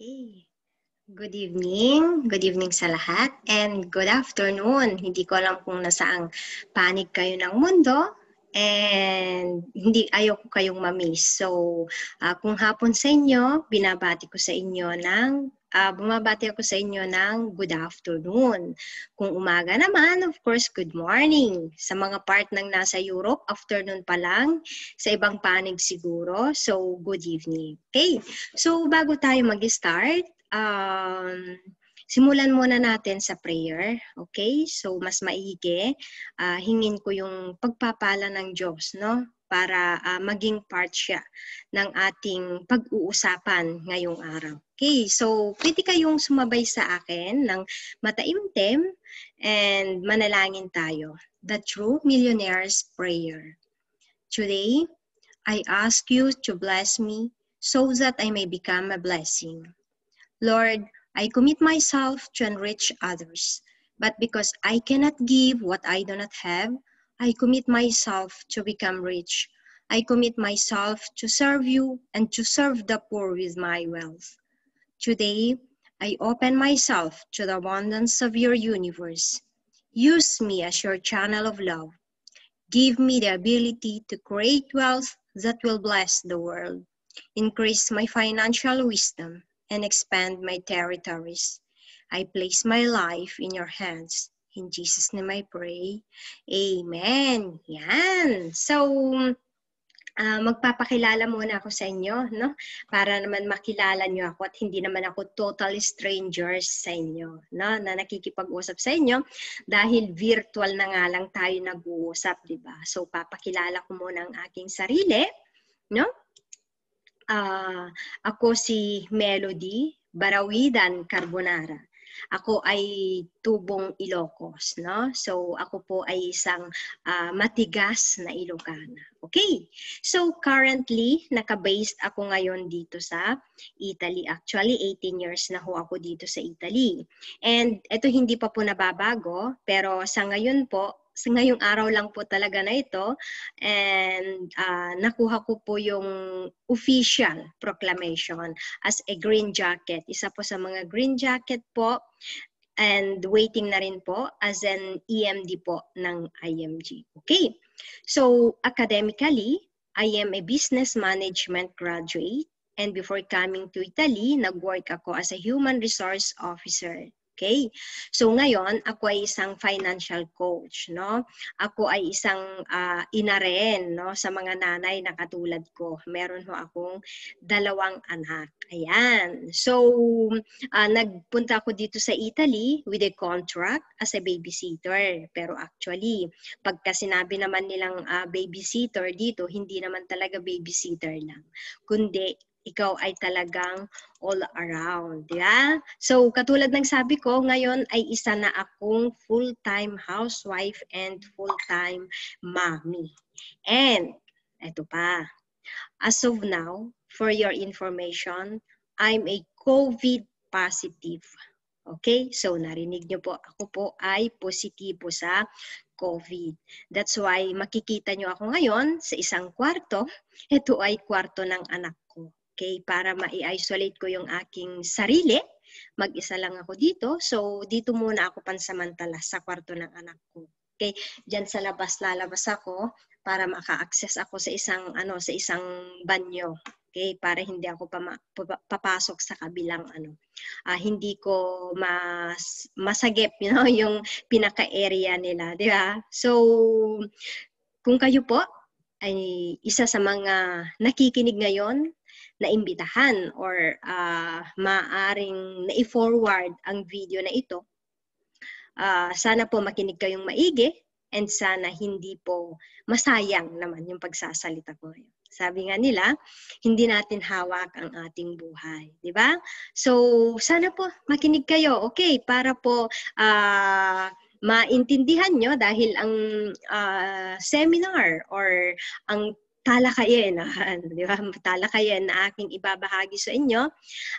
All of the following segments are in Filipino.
Okay. Good evening. Good evening sa lahat. And good afternoon. Hindi ko alam kung nasaang panig kayo ng mundo. And hindi ayoko kayong mamiss. So, uh, kung hapon sa inyo, binabati ko sa inyo ng uh, bumabati ako sa inyo ng good afternoon. Kung umaga naman, of course, good morning. Sa mga part ng nasa Europe, afternoon pa lang. Sa ibang panig siguro, so good evening. Okay, so bago tayo mag-start, um, simulan muna natin sa prayer. Okay, so mas maigi. Uh, hingin ko yung pagpapala ng Diyos, no? para uh, maging part siya ng ating pag-uusapan ngayong araw. Okay, so pwede kayong sumabay sa akin ng mataimtim and manalangin tayo. The True Millionaire's Prayer. Today, I ask you to bless me so that I may become a blessing. Lord, I commit myself to enrich others, but because I cannot give what I do not have, I commit myself to become rich. I commit myself to serve you and to serve the poor with my wealth. Today, I open myself to the abundance of your universe. Use me as your channel of love. Give me the ability to create wealth that will bless the world, increase my financial wisdom, and expand my territories. I place my life in your hands. In Jesus name I pray. Amen. Yan. So, uh, magpapakilala muna ako sa inyo, no? Para naman makilala niyo ako at hindi naman ako total strangers sa inyo, no? Na nakikipag-usap sa inyo dahil virtual na nga lang tayo nag-uusap, 'di ba? So papakilala ko muna ang aking sarili, no? Uh, ako si Melody Barawidan Carbonara. Ako ay tubong Ilocos, no? So ako po ay isang uh, matigas na Ilocana. Okay. So currently, naka-based ako ngayon dito sa Italy. Actually, 18 years na ho ako dito sa Italy. And ito hindi pa po nababago, pero sa ngayon po, sa ngayong araw lang po talaga na ito and uh, nakuha ko po yung official proclamation as a green jacket. Isa po sa mga green jacket po and waiting na rin po as an EMD po ng IMG. Okay, so academically, I am a business management graduate and before coming to Italy, nag-work ako as a human resource officer Okay? So ngayon, ako ay isang financial coach, no? Ako ay isang uh, ina rin, no? Sa mga nanay na katulad ko. Meron ho akong dalawang anak. Ayan. So, uh, nagpunta ako dito sa Italy with a contract as a babysitter. Pero actually, pagka sinabi naman nilang uh, babysitter dito, hindi naman talaga babysitter lang. Kundi ikaw ay talagang all around. Yeah? So, katulad ng sabi ko, ngayon ay isa na akong full-time housewife and full-time mommy. And, eto pa, as of now, for your information, I'm a COVID positive. Okay? So, narinig nyo po, ako po ay positibo sa COVID. That's why makikita nyo ako ngayon sa isang kwarto. Ito ay kwarto ng anak Okay, para ma-isolate ko yung aking sarili, mag-isa lang ako dito. So, dito muna ako pansamantala sa kwarto ng anak ko. Okay, diyan sa labas lalabas ako para maka-access ako sa isang ano, sa isang banyo. Okay, para hindi ako pama, papasok sa kabilang ano. Uh, hindi ko mas masagip, you know, yung pinaka-area nila, di ba? So, kung kayo po ay isa sa mga nakikinig ngayon naimbitahan or uh, maaring na-forward ang video na ito. Uh, sana po makinig kayong maigi and sana hindi po masayang naman yung pagsasalita ko ngayon. Sabi nga nila, hindi natin hawak ang ating buhay, di ba? So, sana po makinig kayo, okay, para po uh, maintindihan nyo dahil ang uh, seminar or ang talakayenahan, di ba? Talakayen na aking ibabahagi sa inyo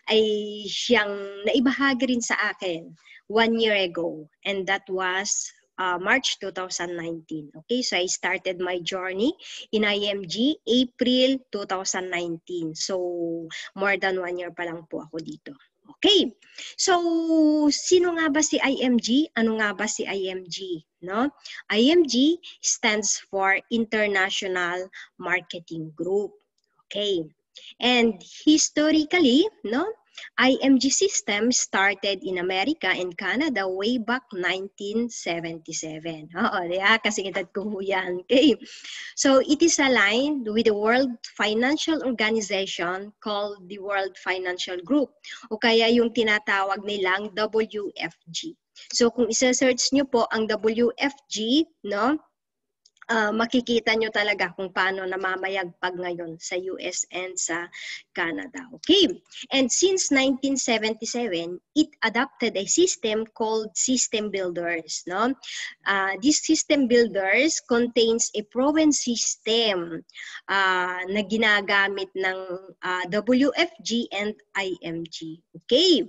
ay siyang naibahagi rin sa akin one year ago. And that was uh, March 2019. Okay, so I started my journey in IMG April 2019. So, more than one year pa lang po ako dito. Okay, so sino nga ba si IMG? Ano nga ba si IMG? No? IMG stands for International Marketing Group. Okay. And historically, no, IMG system started in America and Canada way back 1977. Oo, yeah, kasi edad ko yan. Okay. So it is aligned with the World Financial Organization called the World Financial Group o kaya yung tinatawag nilang WFG. So kung isa-search nyo po ang WFG, no? Uh, makikita nyo talaga kung paano namamayagpag ngayon sa US and sa Canada. Okay, and since 1977, it adopted a system called System Builders. No? Uh, this System Builders contains a proven system uh, na ginagamit ng uh, WFG and IMG. Okay,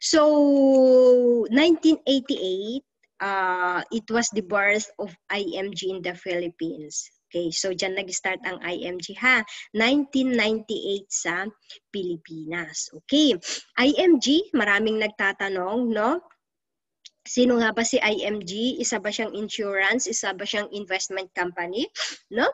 So, 1988, uh, it was the birth of IMG in the Philippines. Okay, so dyan nag-start ang IMG ha. 1998 sa Pilipinas. Okay, IMG, maraming nagtatanong, no? Sino nga ba si IMG? Isa ba siyang insurance? Isa ba siyang investment company? No?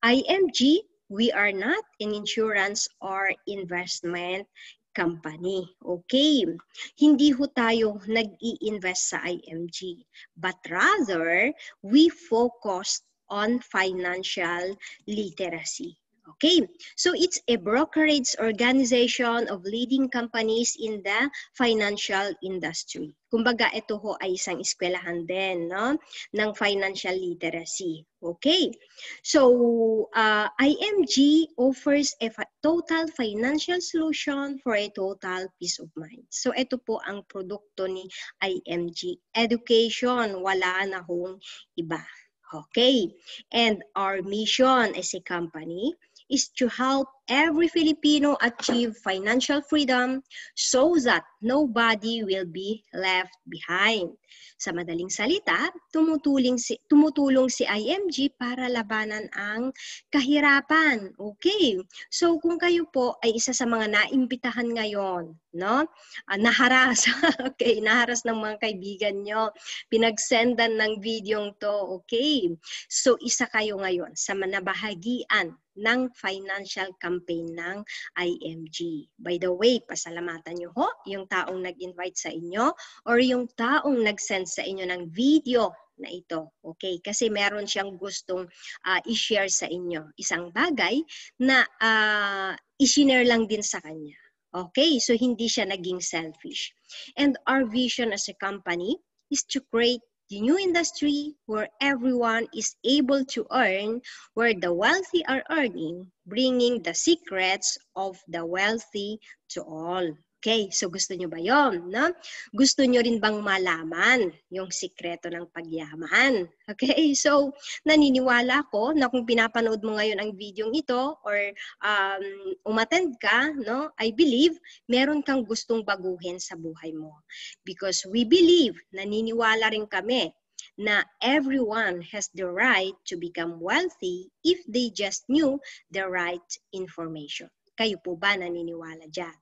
IMG, we are not an insurance or investment company. Okay, hindi ho tayo nag-i-invest sa IMG, but rather we focused on financial literacy. Okay, so it's a brokerage organization of leading companies in the financial industry. Kumbaga, ito ho ay isang eskwelahan din no? ng financial literacy. Okay, so uh, IMG offers a total financial solution for a total peace of mind. So ito po ang produkto ni IMG. Education, wala na hong iba. Okay, and our mission as a company is to help every Filipino achieve financial freedom so that nobody will be left behind. Sa madaling salita, tumutulong si, tumutulong si IMG para labanan ang kahirapan. Okay, so kung kayo po ay isa sa mga naimbitahan ngayon, no? Uh, naharas, okay, naharas ng mga kaibigan nyo, pinagsendan ng video to, okay? So isa kayo ngayon sa manabahagian ng financial campaign campaign ng IMG. By the way, pasalamatan nyo ho yung taong nag-invite sa inyo or yung taong nag-send sa inyo ng video na ito. Okay? Kasi meron siyang gustong uh, i-share sa inyo. Isang bagay na uh, ah, i-share lang din sa kanya. Okay? So, hindi siya naging selfish. And our vision as a company is to create the new industry where everyone is able to earn, where the wealthy are earning, bringing the secrets of the wealthy to all. Okay, so gusto nyo ba yon? No? Gusto nyo rin bang malaman yung sikreto ng pagyaman? Okay, so naniniwala ko na kung pinapanood mo ngayon ang video ito or um, umattend ka, no, I believe meron kang gustong baguhin sa buhay mo. Because we believe, naniniwala rin kami na everyone has the right to become wealthy if they just knew the right information. Kayo po ba naniniwala dyan?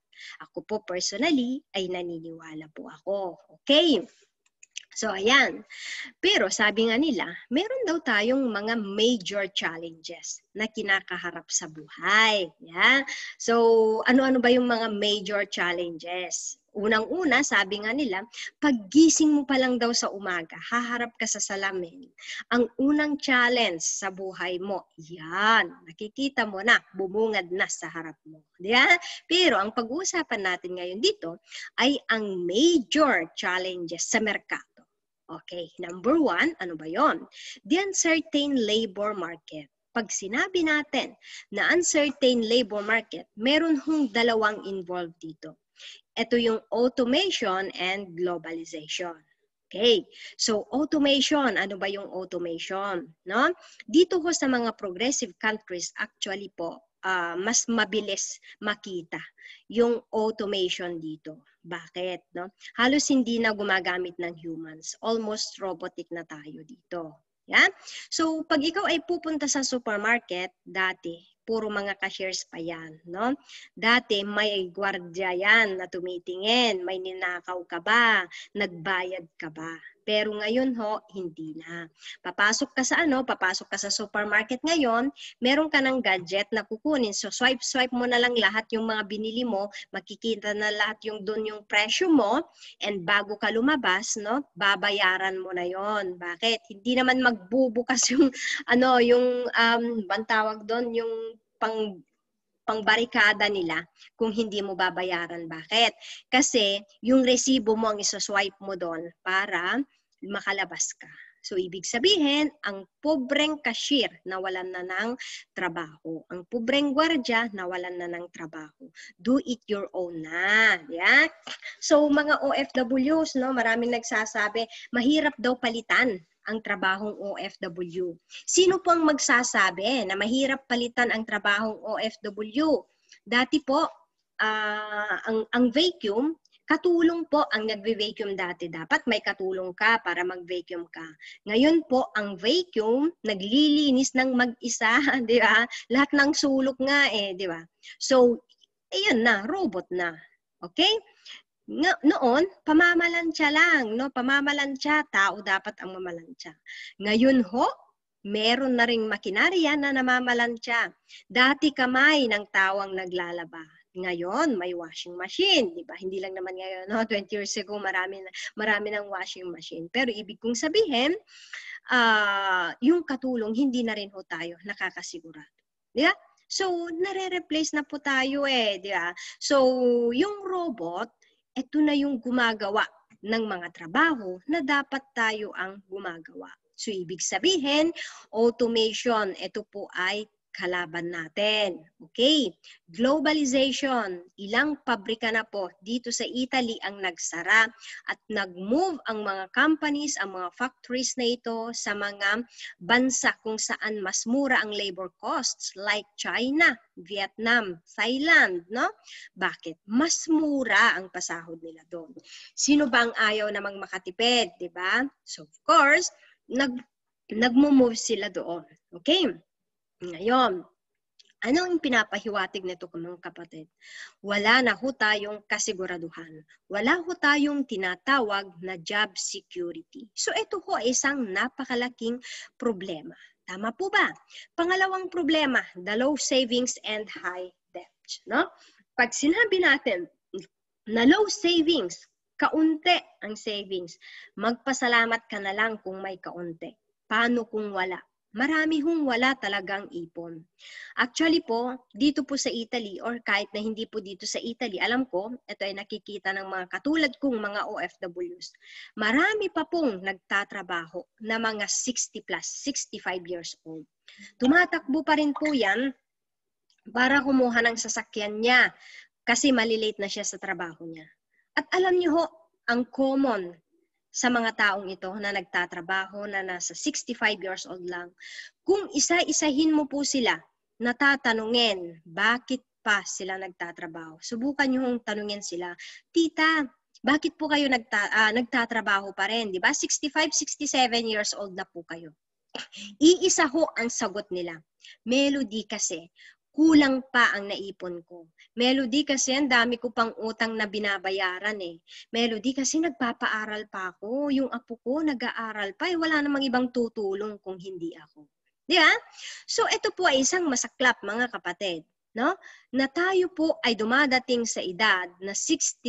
Ako po personally ay naniniwala po ako. Okay? So, ayan. Pero sabi nga nila, meron daw tayong mga major challenges na kinakaharap sa buhay. Yeah? So, ano-ano ba yung mga major challenges? unang-una, sabi nga nila, paggising mo pa lang daw sa umaga, haharap ka sa salamin. Ang unang challenge sa buhay mo, yan, nakikita mo na, bumungad na sa harap mo. Yeah? Pero ang pag-uusapan natin ngayon dito ay ang major challenges sa merkado. Okay, number one, ano ba yon? The uncertain labor market pag sinabi natin na uncertain labor market, meron hong dalawang involved dito. Ito yung automation and globalization. Okay. So automation, ano ba yung automation, no? Dito ko sa mga progressive countries actually po uh, mas mabilis makita yung automation dito. Bakit, no? Halos hindi na gumagamit ng humans. Almost robotic na tayo dito. Yeah? So, pag ikaw ay pupunta sa supermarket dati, puro mga cashiers pa yan, no? Dati may gwardiya yan na tumitingin, may ninakaw ka ba, nagbayad ka ba, pero ngayon ho, hindi na. Papasok ka sa ano, papasok ka sa supermarket ngayon, meron ka ng gadget na kukunin. So swipe-swipe mo na lang lahat yung mga binili mo, makikita na lahat yung doon yung presyo mo, and bago ka lumabas, no, babayaran mo na yon. Bakit? Hindi naman magbubukas yung ano, yung um, bantawag doon, yung pang pangbarikada nila kung hindi mo babayaran. Bakit? Kasi yung resibo mo ang isoswipe mo doon para makalabas ka. So, ibig sabihin, ang pobreng cashier nawalan na ng trabaho. Ang pobreng gwardya nawalan na ng trabaho. Do it your own na. Yeah? So, mga OFWs, no, maraming nagsasabi, mahirap daw palitan ang trabahong OFW. Sino po ang magsasabi na mahirap palitan ang trabahong OFW? Dati po, uh, ang, ang vacuum, katulong po ang nagve-vacuum dati. Dapat may katulong ka para mag-vacuum ka. Ngayon po, ang vacuum, naglilinis ng mag-isa, di ba? Lahat ng sulok nga eh, di ba? So, ayun na, robot na. Okay? no, noon, pamamalansya lang, no? Pamamalansya, tao dapat ang mamalansya. Ngayon ho, meron na ring makinarya na namamalansya. Dati kamay ng tao ang naglalaba. Ngayon, may washing machine, di ba? Hindi lang naman ngayon, no? 20 years ago, marami, marami ng washing machine. Pero ibig kong sabihin, uh, yung katulong, hindi na rin ho tayo nakakasigurado. Di ba? So, nare-replace na po tayo eh, di ba? So, yung robot, ito na yung gumagawa ng mga trabaho na dapat tayo ang gumagawa. So, ibig sabihin, automation, ito po ay kalaban natin. Okay, globalization. Ilang pabrika na po dito sa Italy ang nagsara at nag-move ang mga companies, ang mga factories na ito sa mga bansa kung saan mas mura ang labor costs like China, Vietnam, Thailand, no? Bakit? Mas mura ang pasahod nila doon. Sino ba ang ayaw namang makatipid, 'di ba? So of course, nag nagmo-move sila doon. Okay? Ngayon, ano ang pinapahiwatig nito mga kapatid? Wala na ho tayong kasiguraduhan. Wala ho tayong tinatawag na job security. So ito ho ay isang napakalaking problema. Tama po ba? Pangalawang problema, the low savings and high debt. No? Pag sinabi natin na low savings, kaunti ang savings, magpasalamat ka na lang kung may kaunti. Paano kung wala? marami hong wala talagang ipon. Actually po, dito po sa Italy or kahit na hindi po dito sa Italy, alam ko, ito ay nakikita ng mga katulad kong mga OFWs. Marami pa pong nagtatrabaho na mga 60 plus, 65 years old. Tumatakbo pa rin po yan para kumuha ng sasakyan niya kasi malilate na siya sa trabaho niya. At alam niyo ho, ang common sa mga taong ito na nagtatrabaho na nasa 65 years old lang. Kung isa-isahin mo po sila, natatanungin, bakit pa sila nagtatrabaho? Subukan niyo yung tanungin sila, Tita, bakit po kayo nagta, uh, nagtatrabaho pa rin? Di ba? 65, 67 years old na po kayo. Iisa ho ang sagot nila. Melody kasi kulang pa ang naipon ko. Melody kasi ang dami ko pang utang na binabayaran eh. Melody kasi nagpapaaral pa ako. Yung apo ko nag-aaral pa eh. Wala namang ibang tutulong kung hindi ako. Di ba? So ito po ay isang masaklap mga kapatid. No? Na tayo po ay dumadating sa edad na 65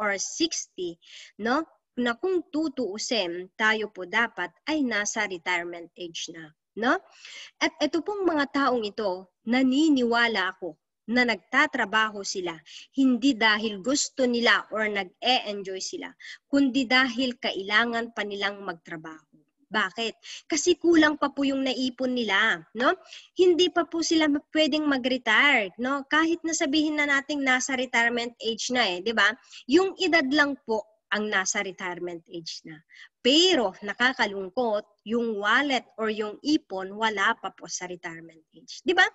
or 60, no? Na kung tutuusin, tayo po dapat ay nasa retirement age na, no? At ito pong mga taong ito, naniniwala ako na nagtatrabaho sila, hindi dahil gusto nila or nag-e-enjoy sila, kundi dahil kailangan pa nilang magtrabaho. Bakit? Kasi kulang pa po yung naipon nila, no? Hindi pa po sila pwedeng mag-retire, no? Kahit na sabihin na nating nasa retirement age na eh, 'di ba? Yung edad lang po ang nasa retirement age na. Pero nakakalungkot yung wallet or yung ipon, wala pa po sa retirement age. Di ba?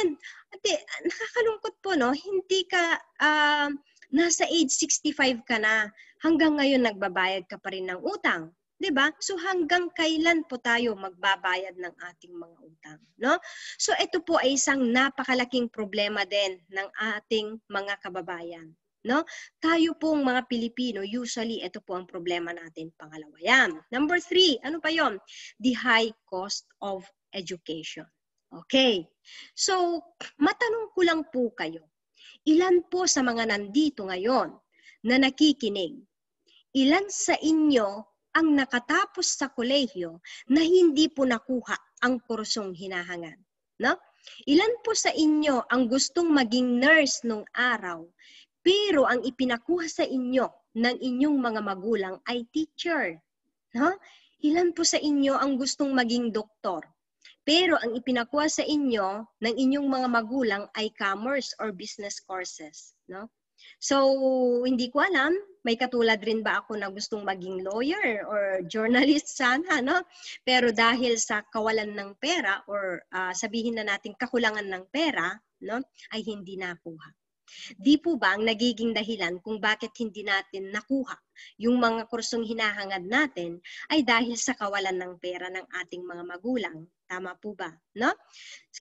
And, ate, nakakalungkot po, no? Hindi ka, uh, nasa age 65 ka na, hanggang ngayon nagbabayad ka pa rin ng utang. 'di ba? So hanggang kailan po tayo magbabayad ng ating mga utang, no? So ito po ay isang napakalaking problema din ng ating mga kababayan. No? Tayo pong mga Pilipino, usually ito po ang problema natin. Pangalawa yan. Number three, ano pa yon? The high cost of education. Okay. So, matanong ko lang po kayo. Ilan po sa mga nandito ngayon na nakikinig? Ilan sa inyo ang nakatapos sa kolehiyo na hindi po nakuha ang kursong hinahangan? No? Ilan po sa inyo ang gustong maging nurse nung araw pero ang ipinakuha sa inyo ng inyong mga magulang ay teacher. No? Ilan po sa inyo ang gustong maging doktor? Pero ang ipinakuha sa inyo ng inyong mga magulang ay commerce or business courses. No? So, hindi ko alam, may katulad rin ba ako na gustong maging lawyer or journalist sana, no? Pero dahil sa kawalan ng pera or uh, sabihin na natin kakulangan ng pera, no, ay hindi nakuha. Di po ba ang nagiging dahilan kung bakit hindi natin nakuha yung mga kursong hinahangad natin ay dahil sa kawalan ng pera ng ating mga magulang? Tama po ba? No?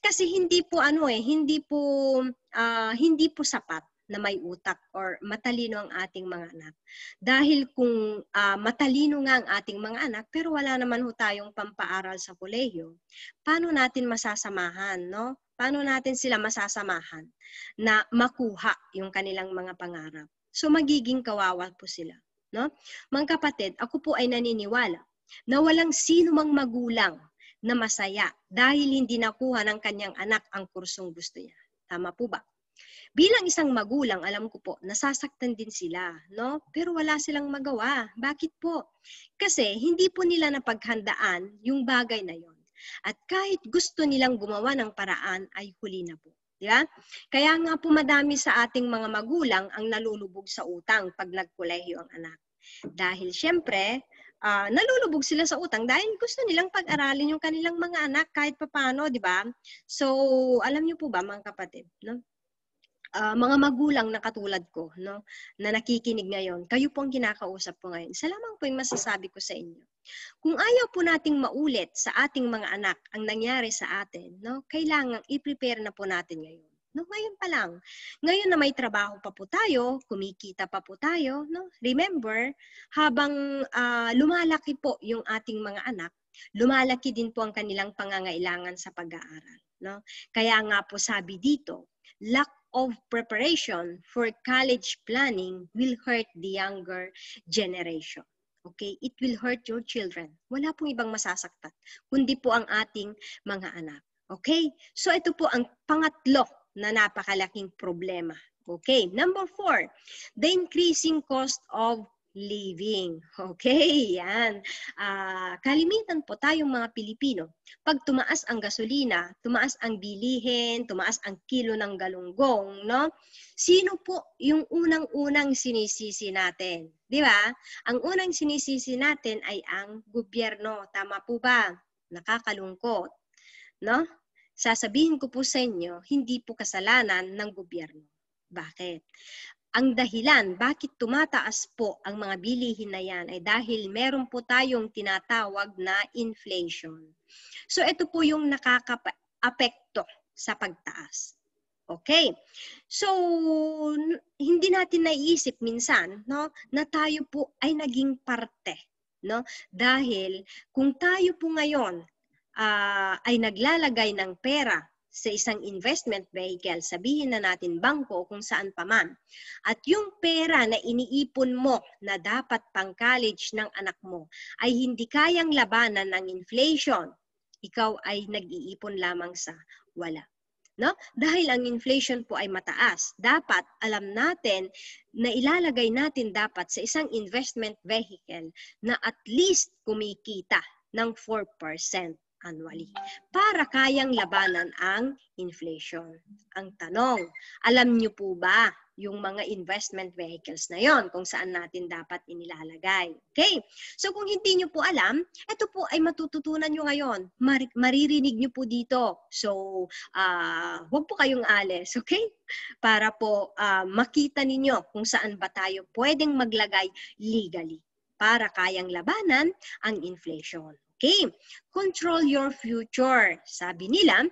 Kasi hindi po ano eh, hindi po uh, hindi po sapat na may utak or matalino ang ating mga anak. Dahil kung uh, matalino nga ang ating mga anak pero wala naman ho tayong pampaaral sa kolehiyo, paano natin masasamahan, no? paano natin sila masasamahan na makuha yung kanilang mga pangarap. So magiging kawawa po sila. No? Mga kapatid, ako po ay naniniwala na walang sino mang magulang na masaya dahil hindi nakuha ng kanyang anak ang kursong gusto niya. Tama po ba? Bilang isang magulang, alam ko po, nasasaktan din sila, no? Pero wala silang magawa. Bakit po? Kasi hindi po nila napaghandaan yung bagay na yon. At kahit gusto nilang gumawa ng paraan ay huli na po. Di ba? Kaya nga po madami sa ating mga magulang ang nalulubog sa utang pag nagkolehiyo ang anak. Dahil siyempre, uh, ah, nalulubog sila sa utang dahil gusto nilang pag-aralin yung kanilang mga anak kahit papano, di ba? So, alam niyo po ba mga kapatid, no? uh, mga magulang na katulad ko, no, na nakikinig ngayon, kayo po ang kinakausap po ngayon. Isa lamang po yung masasabi ko sa inyo. Kung ayaw po nating maulit sa ating mga anak ang nangyari sa atin, no, kailangan i-prepare na po natin ngayon. No, ngayon pa lang. Ngayon na may trabaho pa po tayo, kumikita pa po tayo, no? Remember, habang uh, lumalaki po yung ating mga anak, lumalaki din po ang kanilang pangangailangan sa pag-aaral, no? Kaya nga po sabi dito, luck of preparation for college planning will hurt the younger generation. Okay? It will hurt your children. Wala pong ibang masasaktan, kundi po ang ating mga anak. Okay? So ito po ang pangatlo na napakalaking problema. Okay, number four, the increasing cost of living. Okay, yan. Uh, kalimitan po tayong mga Pilipino. Pag tumaas ang gasolina, tumaas ang bilihin, tumaas ang kilo ng galunggong, no? Sino po yung unang-unang sinisisi natin? Di ba? Ang unang sinisisi natin ay ang gobyerno. Tama po ba? Nakakalungkot. No? Sasabihin ko po sa inyo, hindi po kasalanan ng gobyerno. Bakit? Ang dahilan bakit tumataas po ang mga bilihin na yan ay dahil meron po tayong tinatawag na inflation. So ito po yung nakaka-apekto sa pagtaas. Okay. So hindi natin naiisip minsan, no, na tayo po ay naging parte, no? Dahil kung tayo po ngayon uh, ay naglalagay ng pera sa isang investment vehicle, sabihin na natin bangko kung saan pa man. at yung pera na iniipon mo na dapat pang college ng anak mo ay hindi kayang labanan ng inflation, ikaw ay nag-iipon lamang sa wala. No? Dahil ang inflation po ay mataas, dapat alam natin na ilalagay natin dapat sa isang investment vehicle na at least kumikita ng 4% annually para kayang labanan ang inflation. Ang tanong, alam niyo po ba yung mga investment vehicles na yon kung saan natin dapat inilalagay. Okay? So kung hindi niyo po alam, ito po ay matututunan niyo ngayon. Mar- maririnig niyo po dito. So, uh, huwag po kayong alis. Okay? Para po uh, makita ninyo kung saan ba tayo pwedeng maglagay legally para kayang labanan ang inflation. Okay, control your future. Sabi nila,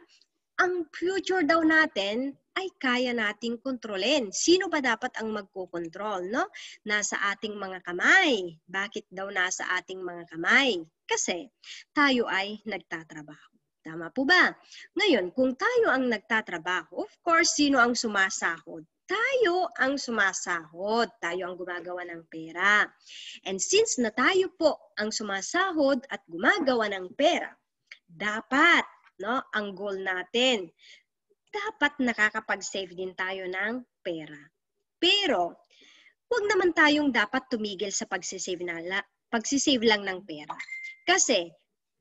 ang future daw natin ay kaya nating kontrolin. Sino ba dapat ang magkokontrol, no? Nasa ating mga kamay. Bakit daw nasa ating mga kamay? Kasi tayo ay nagtatrabaho. Tama po ba? Ngayon, kung tayo ang nagtatrabaho, of course, sino ang sumasahod? tayo ang sumasahod, tayo ang gumagawa ng pera. And since na tayo po ang sumasahod at gumagawa ng pera, dapat, no, ang goal natin, dapat nakakapag-save din tayo ng pera. Pero, wag naman tayong dapat tumigil sa pagsisave, na, pagsisave lang ng pera. Kasi,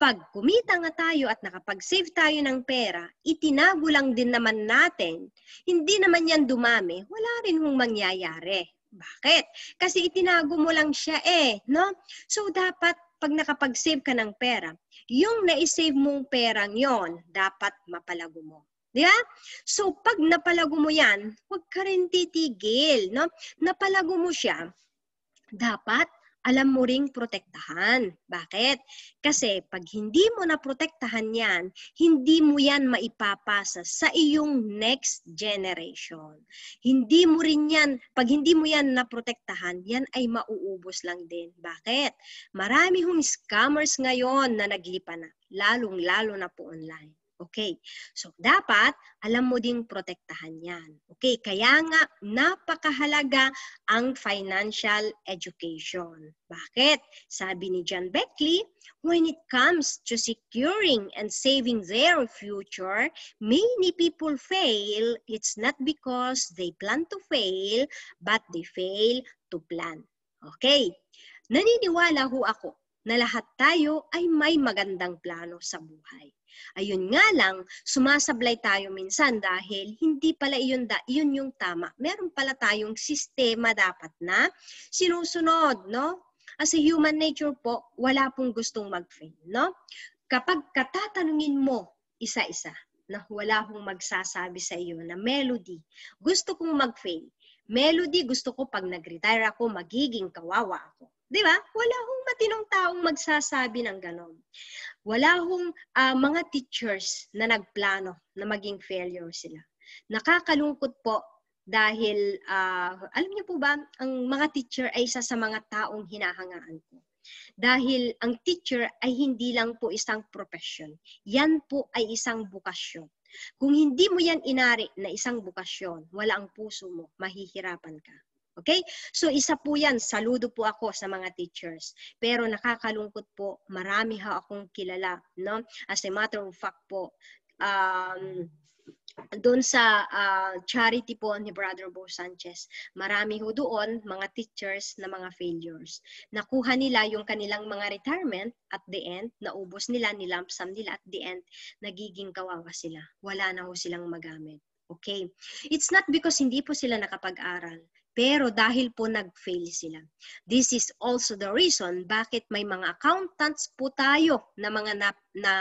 pag kumita nga tayo at nakapag-save tayo ng pera, itinago lang din naman natin. Hindi naman yan dumami, wala rin hong mangyayari. Bakit? Kasi itinago mo lang siya eh, no? So dapat pag nakapag-save ka ng pera, yung na-save mong perang yon, dapat mapalago mo. Di ba? So, pag napalago mo yan, huwag ka rin titigil. No? Napalago mo siya, dapat alam mo ring protektahan. Bakit? Kasi pag hindi mo na protektahan yan, hindi mo yan maipapasa sa iyong next generation. Hindi mo rin yan, pag hindi mo yan na protektahan, yan ay mauubos lang din. Bakit? Marami hong scammers ngayon na naglipa na, lalong-lalo na po online. Okay? So, dapat alam mo ding protektahan yan. Okay? Kaya nga, napakahalaga ang financial education. Bakit? Sabi ni John Beckley, when it comes to securing and saving their future, many people fail. It's not because they plan to fail, but they fail to plan. Okay? Naniniwala ho ako na lahat tayo ay may magandang plano sa buhay. Ayun nga lang, sumasablay tayo minsan dahil hindi pala iyon, da, iyon yung tama. Meron pala tayong sistema dapat na sinusunod, no? As a human nature po, wala pong gustong mag-fail, no? Kapag katatanungin mo isa-isa na wala akong magsasabi sa iyo na melody, gusto kong mag-fail. Melody, gusto ko pag nag-retire ako, magiging kawawa ako. Di ba? Wala hong matinong taong magsasabi ng ganon. Wala hong uh, mga teachers na nagplano na maging failure sila. Nakakalungkot po dahil, uh, alam niyo po ba, ang mga teacher ay isa sa mga taong hinahangaan ko. Dahil ang teacher ay hindi lang po isang profession. Yan po ay isang bukasyon. Kung hindi mo yan inari na isang bukasyon, wala ang puso mo, mahihirapan ka. Okay? So isa po yan, saludo po ako sa mga teachers. Pero nakakalungkot po, marami ha akong kilala. No? As a matter of fact po, um, doon sa uh, charity po ni Brother Bo Sanchez, marami ho doon mga teachers na mga failures. Nakuha nila yung kanilang mga retirement at the end, naubos nila, nilamp sum nila at the end, nagiging kawawa sila. Wala na ho silang magamit. Okay? It's not because hindi po sila nakapag-aral. Pero dahil po nag-fail sila. This is also the reason bakit may mga accountants po tayo na mga na, na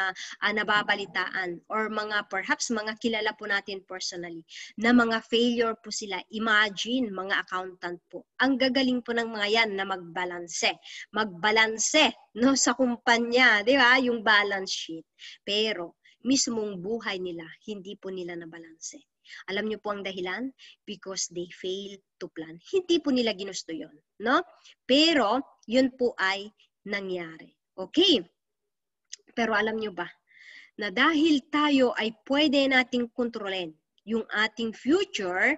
uh, nababalitaan or mga perhaps mga kilala po natin personally na mga failure po sila. Imagine mga accountant po. Ang gagaling po ng mga yan na magbalanse. Magbalanse no sa kumpanya, 'di ba? Yung balance sheet. Pero mismong buhay nila, hindi po nila nabalanse. Alam niyo po ang dahilan? Because they fail to plan. Hindi po nila ginusto yon, no? Pero yun po ay nangyari. Okay? Pero alam niyo ba na dahil tayo ay pwede nating kontrolin yung ating future,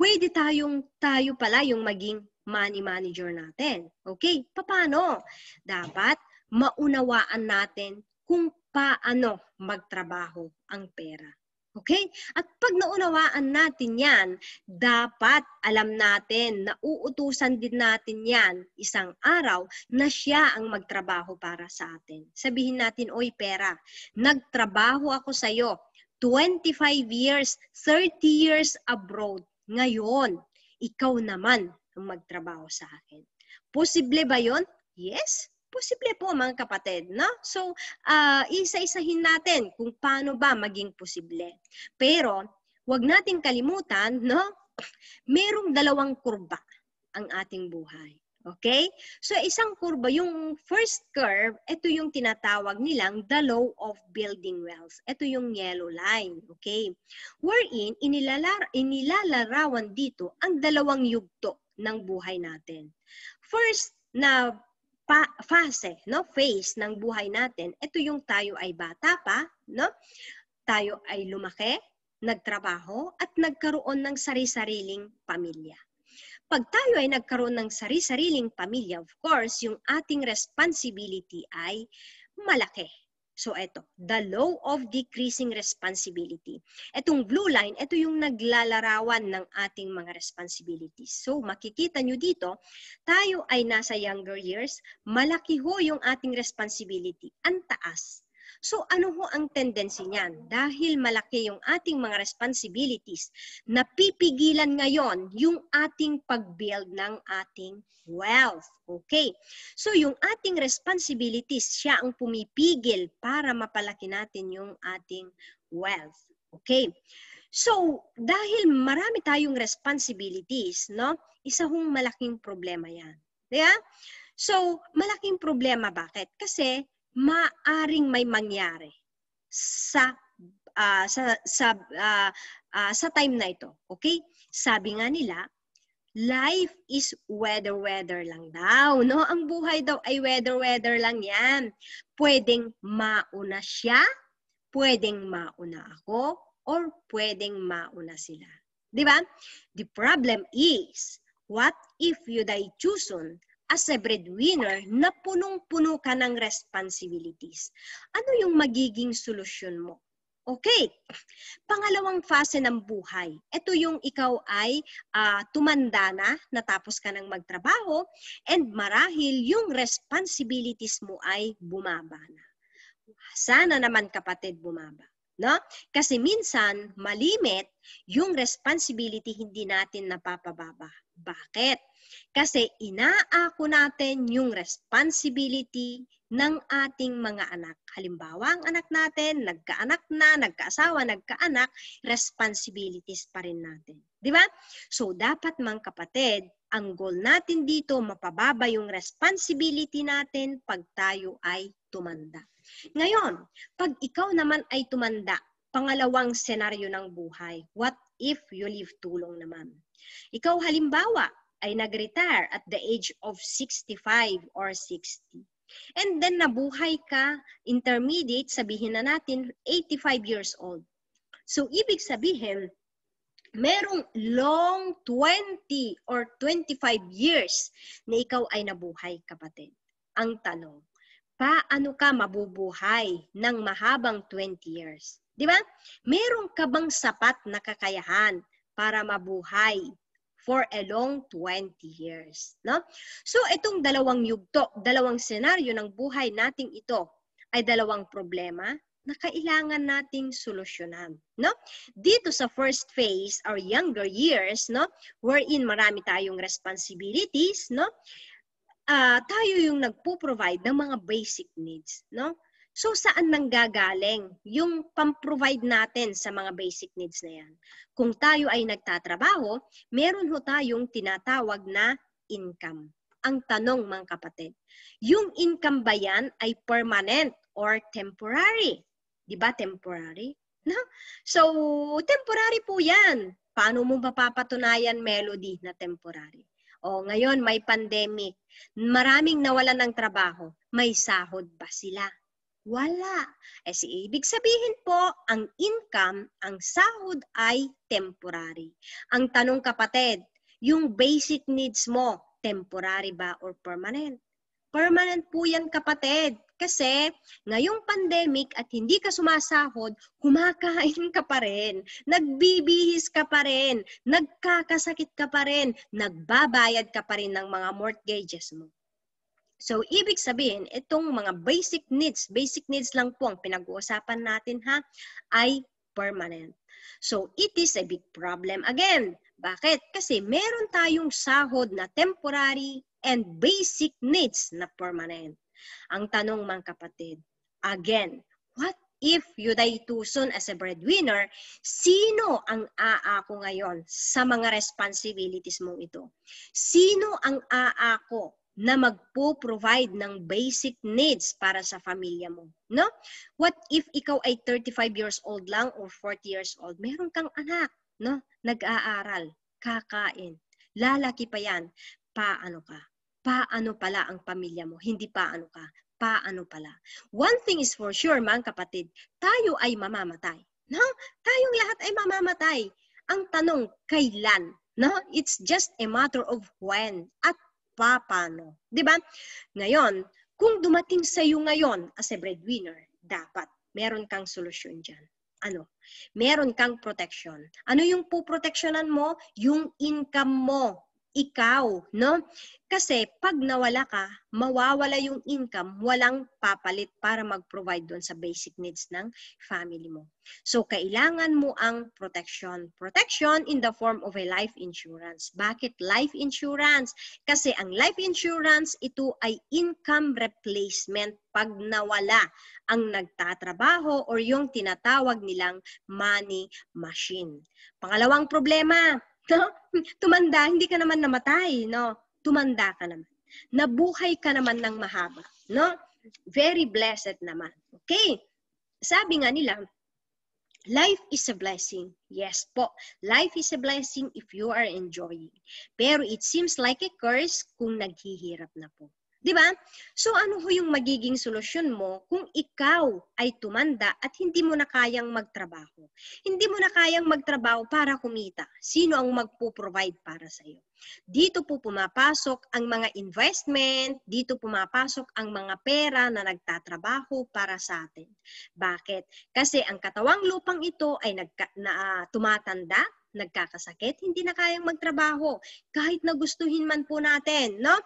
pwede tayong tayo pala yung maging money manager natin. Okay? Paano? Dapat maunawaan natin kung paano magtrabaho ang pera. Okay? At pag naunawaan natin yan, dapat alam natin na uutusan din natin yan isang araw na siya ang magtrabaho para sa atin. Sabihin natin, oy pera, nagtrabaho ako sa iyo 25 years, 30 years abroad. Ngayon, ikaw naman ang magtrabaho sa akin. Posible ba yon? Yes, posible po mga kapatid, no? So, uh, isa-isahin natin kung paano ba maging posible. Pero, wag nating kalimutan, no? Merong dalawang kurba ang ating buhay. Okay? So, isang kurba, yung first curve, ito yung tinatawag nilang the law of building wells. Ito yung yellow line. Okay? Wherein, inilalar inilalarawan dito ang dalawang yugto ng buhay natin. First na pa- fase, no? phase ng buhay natin, ito yung tayo ay bata pa, no? tayo ay lumaki, nagtrabaho, at nagkaroon ng sari-sariling pamilya. Pag tayo ay nagkaroon ng sari-sariling pamilya, of course, yung ating responsibility ay malaki. So ito, the law of decreasing responsibility. Etong blue line, ito yung naglalarawan ng ating mga responsibilities. So makikita nyo dito, tayo ay nasa younger years, malaki ho yung ating responsibility. Ang taas. So ano ho ang tendency niyan? Dahil malaki yung ating mga responsibilities, napipigilan ngayon yung ating pag-build ng ating wealth. Okay? So yung ating responsibilities, siya ang pumipigil para mapalaki natin yung ating wealth. Okay? So, dahil marami tayong responsibilities, no? Isa hong malaking problema yan. Kaya, yeah? so, malaking problema. Bakit? Kasi, maaring may mangyari sa uh, sa sa uh, uh, sa time na ito. Okay? Sabi nga nila, life is weather-weather lang daw, no? Ang buhay daw ay weather-weather lang 'yan. Pwedeng mauna siya, pwedeng mauna ako, or pwedeng mauna sila. 'Di ba? The problem is, what if you die chosen? as a breadwinner na punong-puno ka ng responsibilities. Ano yung magiging solusyon mo? Okay. Pangalawang fase ng buhay. Ito yung ikaw ay uh, tumanda na, natapos ka ng magtrabaho, and marahil yung responsibilities mo ay bumaba na. Sana naman kapatid bumaba. No? Kasi minsan, malimit yung responsibility hindi natin napapababa. Bakit? Kasi inaako natin yung responsibility ng ating mga anak. Halimbawa, ang anak natin, nagkaanak na, nagkaasawa, nagkaanak, responsibilities pa rin natin. Di ba? So, dapat mga kapatid, ang goal natin dito, mapababa yung responsibility natin pag tayo ay tumanda. Ngayon, pag ikaw naman ay tumanda, pangalawang senaryo ng buhay, what if you live tulong naman? Ikaw halimbawa, ay nag-retire at the age of 65 or 60. And then nabuhay ka, intermediate, sabihin na natin, 85 years old. So ibig sabihin, merong long 20 or 25 years na ikaw ay nabuhay, kapatid. Ang tanong, paano ka mabubuhay ng mahabang 20 years? Di ba? Meron ka sapat na kakayahan para mabuhay for a long 20 years. No? So itong dalawang yugto, dalawang senaryo ng buhay nating ito ay dalawang problema na kailangan nating solusyonan, no? Dito sa first phase our younger years, no, wherein marami tayong responsibilities, no? Uh, tayo yung nagpo-provide ng mga basic needs, no? So saan nang gagaling yung pamprovide natin sa mga basic needs na yan? Kung tayo ay nagtatrabaho, meron ho tayong tinatawag na income. Ang tanong mga kapatid, yung income ba yan ay permanent or temporary? Di ba temporary? No? So, temporary po yan. Paano mo mapapatunayan, Melody, na temporary? O ngayon, may pandemic. Maraming nawalan ng trabaho. May sahod ba sila? Wala. Eh si ibig sabihin po, ang income, ang sahod ay temporary. Ang tanong kapatid, yung basic needs mo, temporary ba or permanent? Permanent po yan kapatid. Kasi ngayong pandemic at hindi ka sumasahod, kumakain ka pa rin, nagbibihis ka pa rin, nagkakasakit ka pa rin, nagbabayad ka pa rin ng mga mortgages mo. So, ibig sabihin, itong mga basic needs, basic needs lang po ang pinag-uusapan natin ha, ay permanent. So, it is a big problem. Again, bakit? Kasi meron tayong sahod na temporary and basic needs na permanent. Ang tanong mga kapatid, again, what if you die too soon as a breadwinner, sino ang aako ngayon sa mga responsibilities mong ito? Sino ang aako na magpo-provide ng basic needs para sa pamilya mo. No? What if ikaw ay 35 years old lang or 40 years old? Meron kang anak, no? Nag-aaral, kakain, lalaki pa yan. Paano ka? Paano pala ang pamilya mo? Hindi paano ka. Paano pala? One thing is for sure, mga kapatid, tayo ay mamamatay. No? Tayong lahat ay mamamatay. Ang tanong, kailan? No? It's just a matter of when at papano. ba? Diba? Ngayon, kung dumating sa iyo ngayon as a breadwinner, dapat meron kang solusyon diyan. Ano? Meron kang protection. Ano yung poproteksyonan mo? Yung income mo ikaw, no? Kasi pag nawala ka, mawawala yung income, walang papalit para mag-provide doon sa basic needs ng family mo. So, kailangan mo ang protection. Protection in the form of a life insurance. Bakit life insurance? Kasi ang life insurance, ito ay income replacement pag nawala ang nagtatrabaho or yung tinatawag nilang money machine. Pangalawang problema, No? Tumanda, hindi ka naman namatay, no? Tumanda ka naman. Nabuhay ka naman ng mahaba, no? Very blessed naman. Okay? Sabi nga nila, Life is a blessing. Yes po. Life is a blessing if you are enjoying. Pero it seems like a curse kung naghihirap na po. 'Di ba? So ano ho yung magiging solusyon mo kung ikaw ay tumanda at hindi mo na kayang magtrabaho? Hindi mo na kayang magtrabaho para kumita. Sino ang magpo-provide para sa iyo? Dito po pumapasok ang mga investment, dito pumapasok ang mga pera na nagtatrabaho para sa atin. Bakit? Kasi ang katawang lupang ito ay nagka, na, uh, tumatanda nagkakasakit, hindi na kayang magtrabaho, kahit na gustuhin man po natin, no?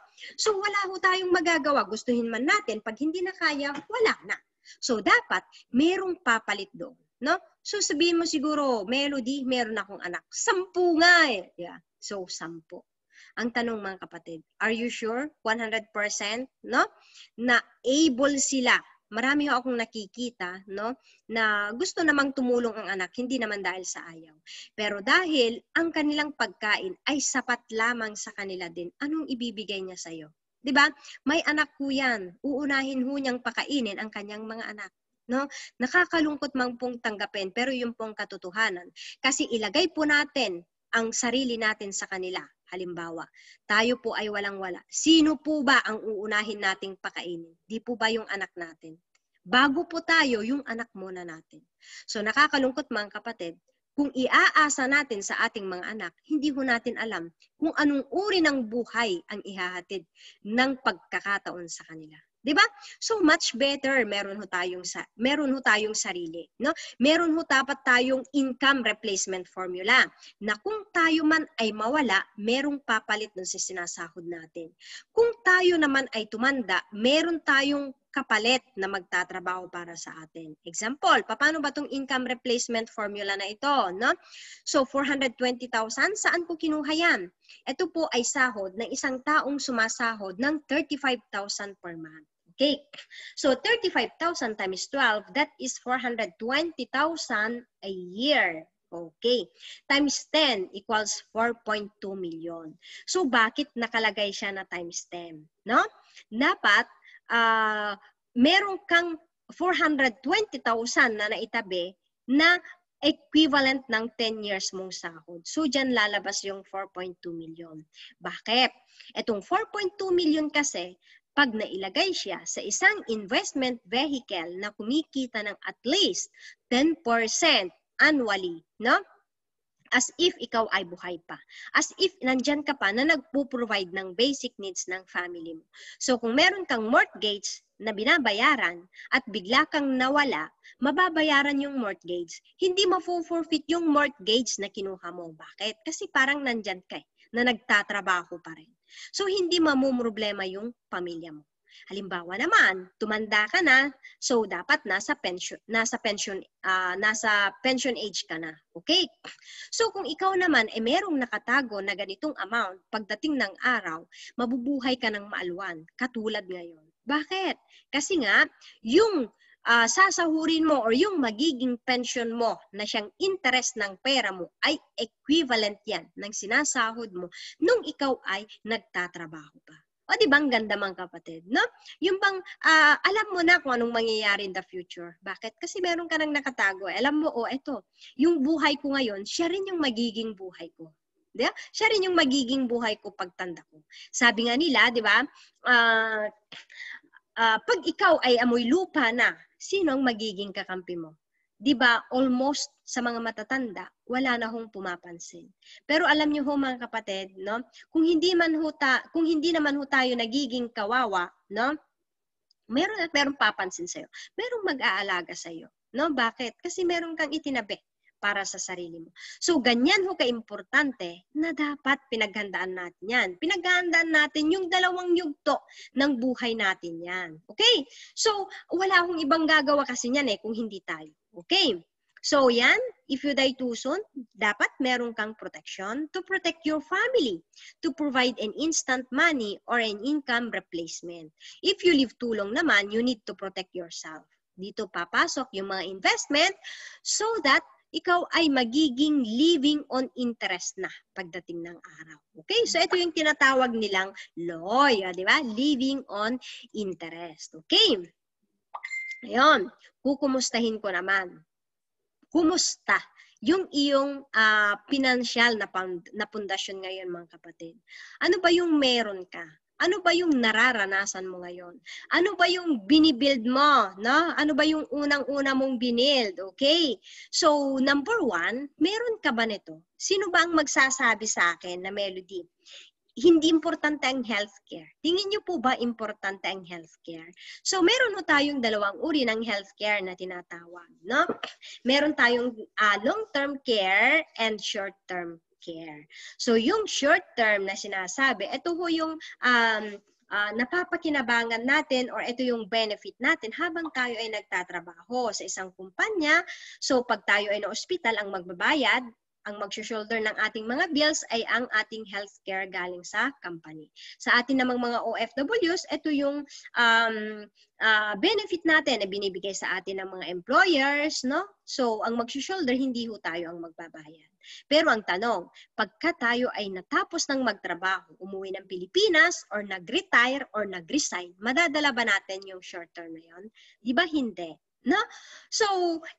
So wala ho tayong magagawa, gustuhin man natin, pag hindi na kaya, wala na. So dapat, merong papalit doon, no? So sabihin mo siguro, Melody, meron akong anak. Sampu nga eh. Yeah. So, sampu. Ang tanong mga kapatid, are you sure, 100%, no? Na able sila marami ho akong nakikita no na gusto namang tumulong ang anak hindi naman dahil sa ayaw pero dahil ang kanilang pagkain ay sapat lamang sa kanila din anong ibibigay niya sa iyo 'di ba may anak ko yan uunahin ho niyang pakainin ang kanyang mga anak no nakakalungkot mang pong tanggapin pero yun pong katotohanan kasi ilagay po natin ang sarili natin sa kanila Halimbawa, tayo po ay walang-wala. Sino po ba ang uunahin nating pakainin? Di po ba yung anak natin? Bago po tayo yung anak muna natin. So nakakalungkot mga kapatid, kung iaasa natin sa ating mga anak, hindi ho natin alam kung anong uri ng buhay ang ihahatid ng pagkakataon sa kanila. 'di ba? So much better meron ho tayong sa meron ho tayong sarili, no? Meron ho dapat tayong income replacement formula na kung tayo man ay mawala, merong papalit dun sa sinasahod natin. Kung tayo naman ay tumanda, meron tayong kapalit na magtatrabaho para sa atin. Example, paano ba tong income replacement formula na ito? No? So, 420,000, saan ko kinuha yan? Ito po ay sahod ng isang taong sumasahod ng 35,000 per month cake. So 35,000 times 12, that is 420,000 a year. Okay. Times 10 equals 4.2 million. So bakit nakalagay siya na times 10? No? Dapat uh, meron kang 420,000 na naitabi na equivalent ng 10 years mong sahod. So, dyan lalabas yung 4.2 million. Bakit? Itong 4.2 million kasi, pag nailagay siya sa isang investment vehicle na kumikita ng at least 10% annually, no? As if ikaw ay buhay pa. As if nandyan ka pa na nagpo-provide ng basic needs ng family mo. So kung meron kang mortgage na binabayaran at bigla kang nawala, mababayaran yung mortgage. Hindi mafo-forfeit yung mortgage na kinuha mo. Bakit? Kasi parang nandyan ka eh, na nagtatrabaho pa rin. So, hindi mamumroblema yung pamilya mo. Halimbawa naman, tumanda ka na, so dapat nasa pension, nasa pension, uh, nasa pension age ka na. Okay? So kung ikaw naman ay eh, merong nakatago na ganitong amount, pagdating ng araw, mabubuhay ka ng maalwan katulad ngayon. Bakit? Kasi nga, yung uh, sasahurin mo or yung magiging pension mo na siyang interest ng pera mo ay equivalent yan ng sinasahod mo nung ikaw ay nagtatrabaho pa. O di ba ang ganda mang kapatid, no? Yung bang uh, alam mo na kung anong mangyayari in the future. Bakit? Kasi meron ka nang nakatago. Eh. Alam mo, oh, eto, yung buhay ko ngayon, siya rin yung magiging buhay ko. Di ba? Siya rin yung magiging buhay ko pagtanda ko. Sabi nga nila, di ba, uh, uh, pag ikaw ay amoy lupa na, sino ang magiging kakampi mo? 'Di ba? Almost sa mga matatanda, wala na hong pumapansin. Pero alam niyo ho mga kapatid, no? Kung hindi man huta, kung hindi naman ho tayo nagiging kawawa, no? Meron at meron papansin sa iyo. Merong mag-aalaga sa iyo, No, bakit? Kasi meron kang itinabi para sa sarili mo. So, ganyan ho kaimportante na dapat pinaghandaan natin yan. Pinaghandaan natin yung dalawang yugto ng buhay natin yan. Okay? So, wala akong ibang gagawa kasi yan eh kung hindi tayo. Okay? So, yan, if you die too soon, dapat meron kang protection to protect your family, to provide an instant money or an income replacement. If you live too long naman, you need to protect yourself. Dito papasok yung mga investment so that ikaw ay magiging living on interest na pagdating ng araw. Okay? So, ito yung tinatawag nilang LOY, di ba? Living on interest. Okay? Ayun. Kukumustahin ko naman. Kumusta yung iyong uh, pinansyal na, pound, na pundasyon ngayon, mga kapatid? Ano ba yung meron ka? Ano ba yung nararanasan mo ngayon? Ano ba yung binibuild mo? No? Ano ba yung unang-una mong binild? Okay. So, number one, meron ka ba nito? Sino ba ang magsasabi sa akin na melody? hindi importante ang healthcare. Tingin niyo po ba importante ang healthcare? So, meron no tayong dalawang uri ng healthcare na tinatawag, no? Meron tayong uh, long-term care and short-term care. So yung short term na sinasabi, ito ho yung um, uh, napapakinabangan natin or ito yung benefit natin habang tayo ay nagtatrabaho sa isang kumpanya. So pag tayo ay na-hospital, ang magbabayad, ang mag-shoulder ng ating mga bills ay ang ating healthcare galing sa company. Sa atin namang mga OFWs, ito yung um, uh, benefit natin na binibigay sa atin ng mga employers, no? So, ang mag-shoulder, hindi ho tayo ang magbabayad. Pero ang tanong, pagka tayo ay natapos ng magtrabaho, umuwi ng Pilipinas or nag-retire or nag-resign, madadala ba natin yung short term na yun? Di ba hindi? No? So,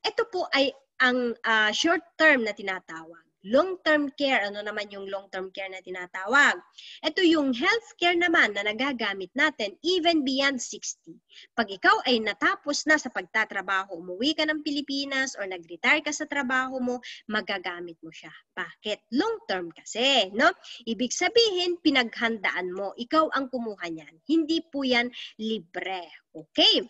ito po ay ang uh, short term na tinatawag long-term care. Ano naman yung long-term care na tinatawag? Ito yung health care naman na nagagamit natin even beyond 60. Pag ikaw ay natapos na sa pagtatrabaho, umuwi ka ng Pilipinas or nag-retire ka sa trabaho mo, magagamit mo siya. Bakit? Long-term kasi, no? Ibig sabihin, pinaghandaan mo. Ikaw ang kumuha niyan. Hindi po yan libre. Okay?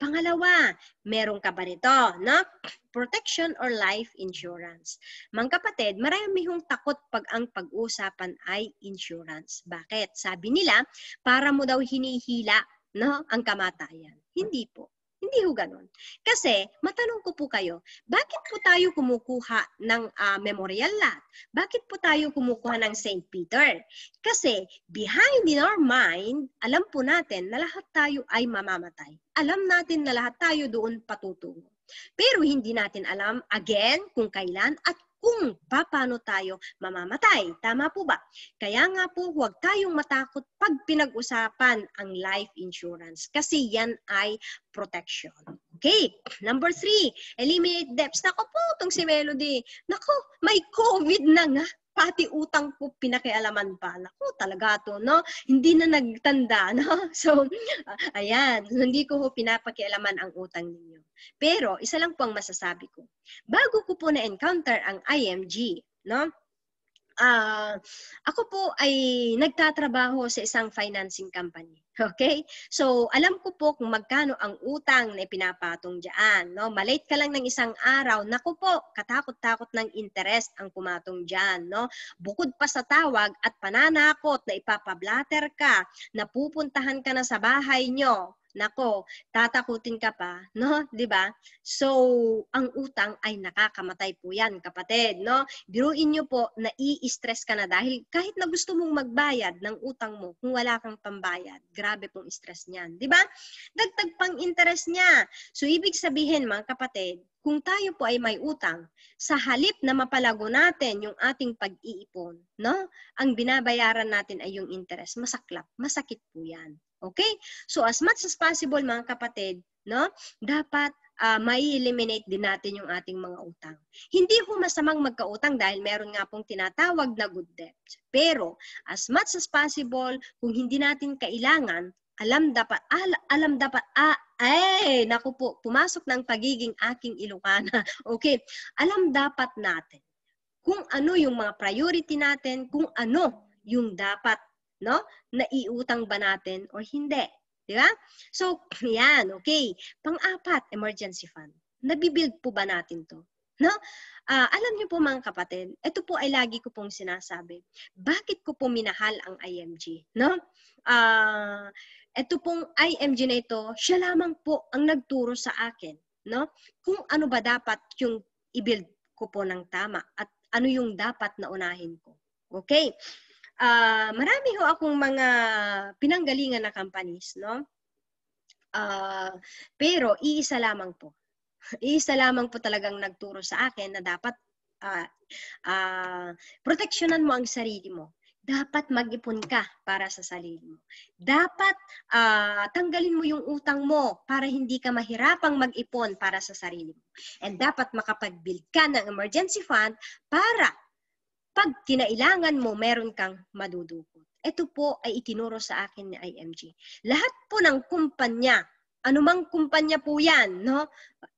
Pangalawa, meron ka ba nito, no? Protection or life insurance. Mga kapatid, marami hong takot pag ang pag-usapan ay insurance. Bakit? Sabi nila, para mo daw hinihila no, ang kamatayan. Hindi po. Hindi ho ganun. Kasi, matanong ko po kayo, bakit po tayo kumukuha ng uh, memorial lot? Bakit po tayo kumukuha ng St. Peter? Kasi, behind in our mind, alam po natin na lahat tayo ay mamamatay. Alam natin na lahat tayo doon patutungo. Pero hindi natin alam, again, kung kailan at kung paano tayo mamamatay. Tama po ba? Kaya nga po, huwag tayong matakot pag pinag-usapan ang life insurance kasi yan ay protection. Okay, number three, eliminate debts. Nako po, itong si Melody. Nako, may COVID na nga pati utang po pinakialaman pa. Naku, talaga to, no? Hindi na nagtanda, no? So, uh, ayan, hindi ko po pinapakialaman ang utang ninyo. Pero, isa lang po ang masasabi ko. Bago ko po na-encounter ang IMG, no? Uh, ako po ay nagtatrabaho sa isang financing company. Okay? So, alam ko po kung magkano ang utang na ipinapatong diyan. No? Malate ka lang ng isang araw, naku po, katakot-takot ng interest ang kumatong diyan. No? Bukod pa sa tawag at pananakot na ipapablatter ka, napupuntahan ka na sa bahay nyo, nako, tatakutin ka pa, no? 'Di ba? So, ang utang ay nakakamatay po 'yan, kapatid, no? Biruin niyo po na i-stress ka na dahil kahit na gusto mong magbayad ng utang mo, kung wala kang pambayad, grabe pong stress niyan, 'di ba? Dagdag pang interest niya. So, ibig sabihin, mga kapatid, kung tayo po ay may utang, sa halip na mapalago natin yung ating pag-iipon, no? Ang binabayaran natin ay yung interest. Masaklap, masakit po 'yan. Okay? So as much as possible mga kapatid, no? Dapat uh, ah, mai-eliminate din natin yung ating mga utang. Hindi ho masamang magkautang dahil meron nga pong tinatawag na good debt. Pero as much as possible, kung hindi natin kailangan, alam dapat al, alam dapat ah, ay naku po pumasok ng pagiging aking Ilocana. Okay, alam dapat natin kung ano yung mga priority natin, kung ano yung dapat no? Naiutang ba natin or hindi? Di ba? So, yan, okay. Pang-apat, emergency fund. Nabibuild po ba natin to? No? Uh, alam niyo po mga kapatid, ito po ay lagi ko pong sinasabi. Bakit ko po minahal ang IMG? No? Uh, ito pong IMG na ito, siya lamang po ang nagturo sa akin. No? Kung ano ba dapat yung i-build ko po ng tama at ano yung dapat na unahin ko. Okay? uh, marami ho akong mga pinanggalingan na companies, no? Uh, pero iisa lamang po. Iisa lamang po talagang nagturo sa akin na dapat uh, uh, proteksyonan mo ang sarili mo. Dapat mag-ipon ka para sa sarili mo. Dapat uh, tanggalin mo yung utang mo para hindi ka mahirapang mag-ipon para sa sarili mo. And dapat makapag-build ka ng emergency fund para pag kinailangan mo, meron kang madudukot. Ito po ay itinuro sa akin ni IMG. Lahat po ng kumpanya, anumang kumpanya po yan, no?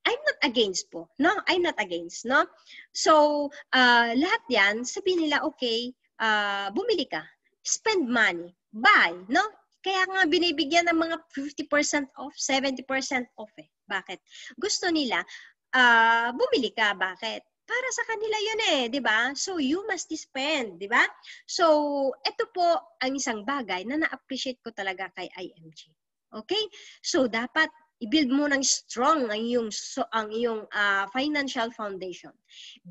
I'm not against po, no? I'm not against, no? So, uh, lahat yan, sabi nila, okay, uh, bumili ka, spend money, buy, no? Kaya nga binibigyan ng mga 50% off, 70% off eh. Bakit? Gusto nila, uh, bumili ka. Bakit? para sa kanila yun eh, di ba? So, you must spend, di ba? So, ito po ang isang bagay na na-appreciate ko talaga kay IMG. Okay? So, dapat i-build mo ng strong ang iyong so, ang iyong uh, financial foundation.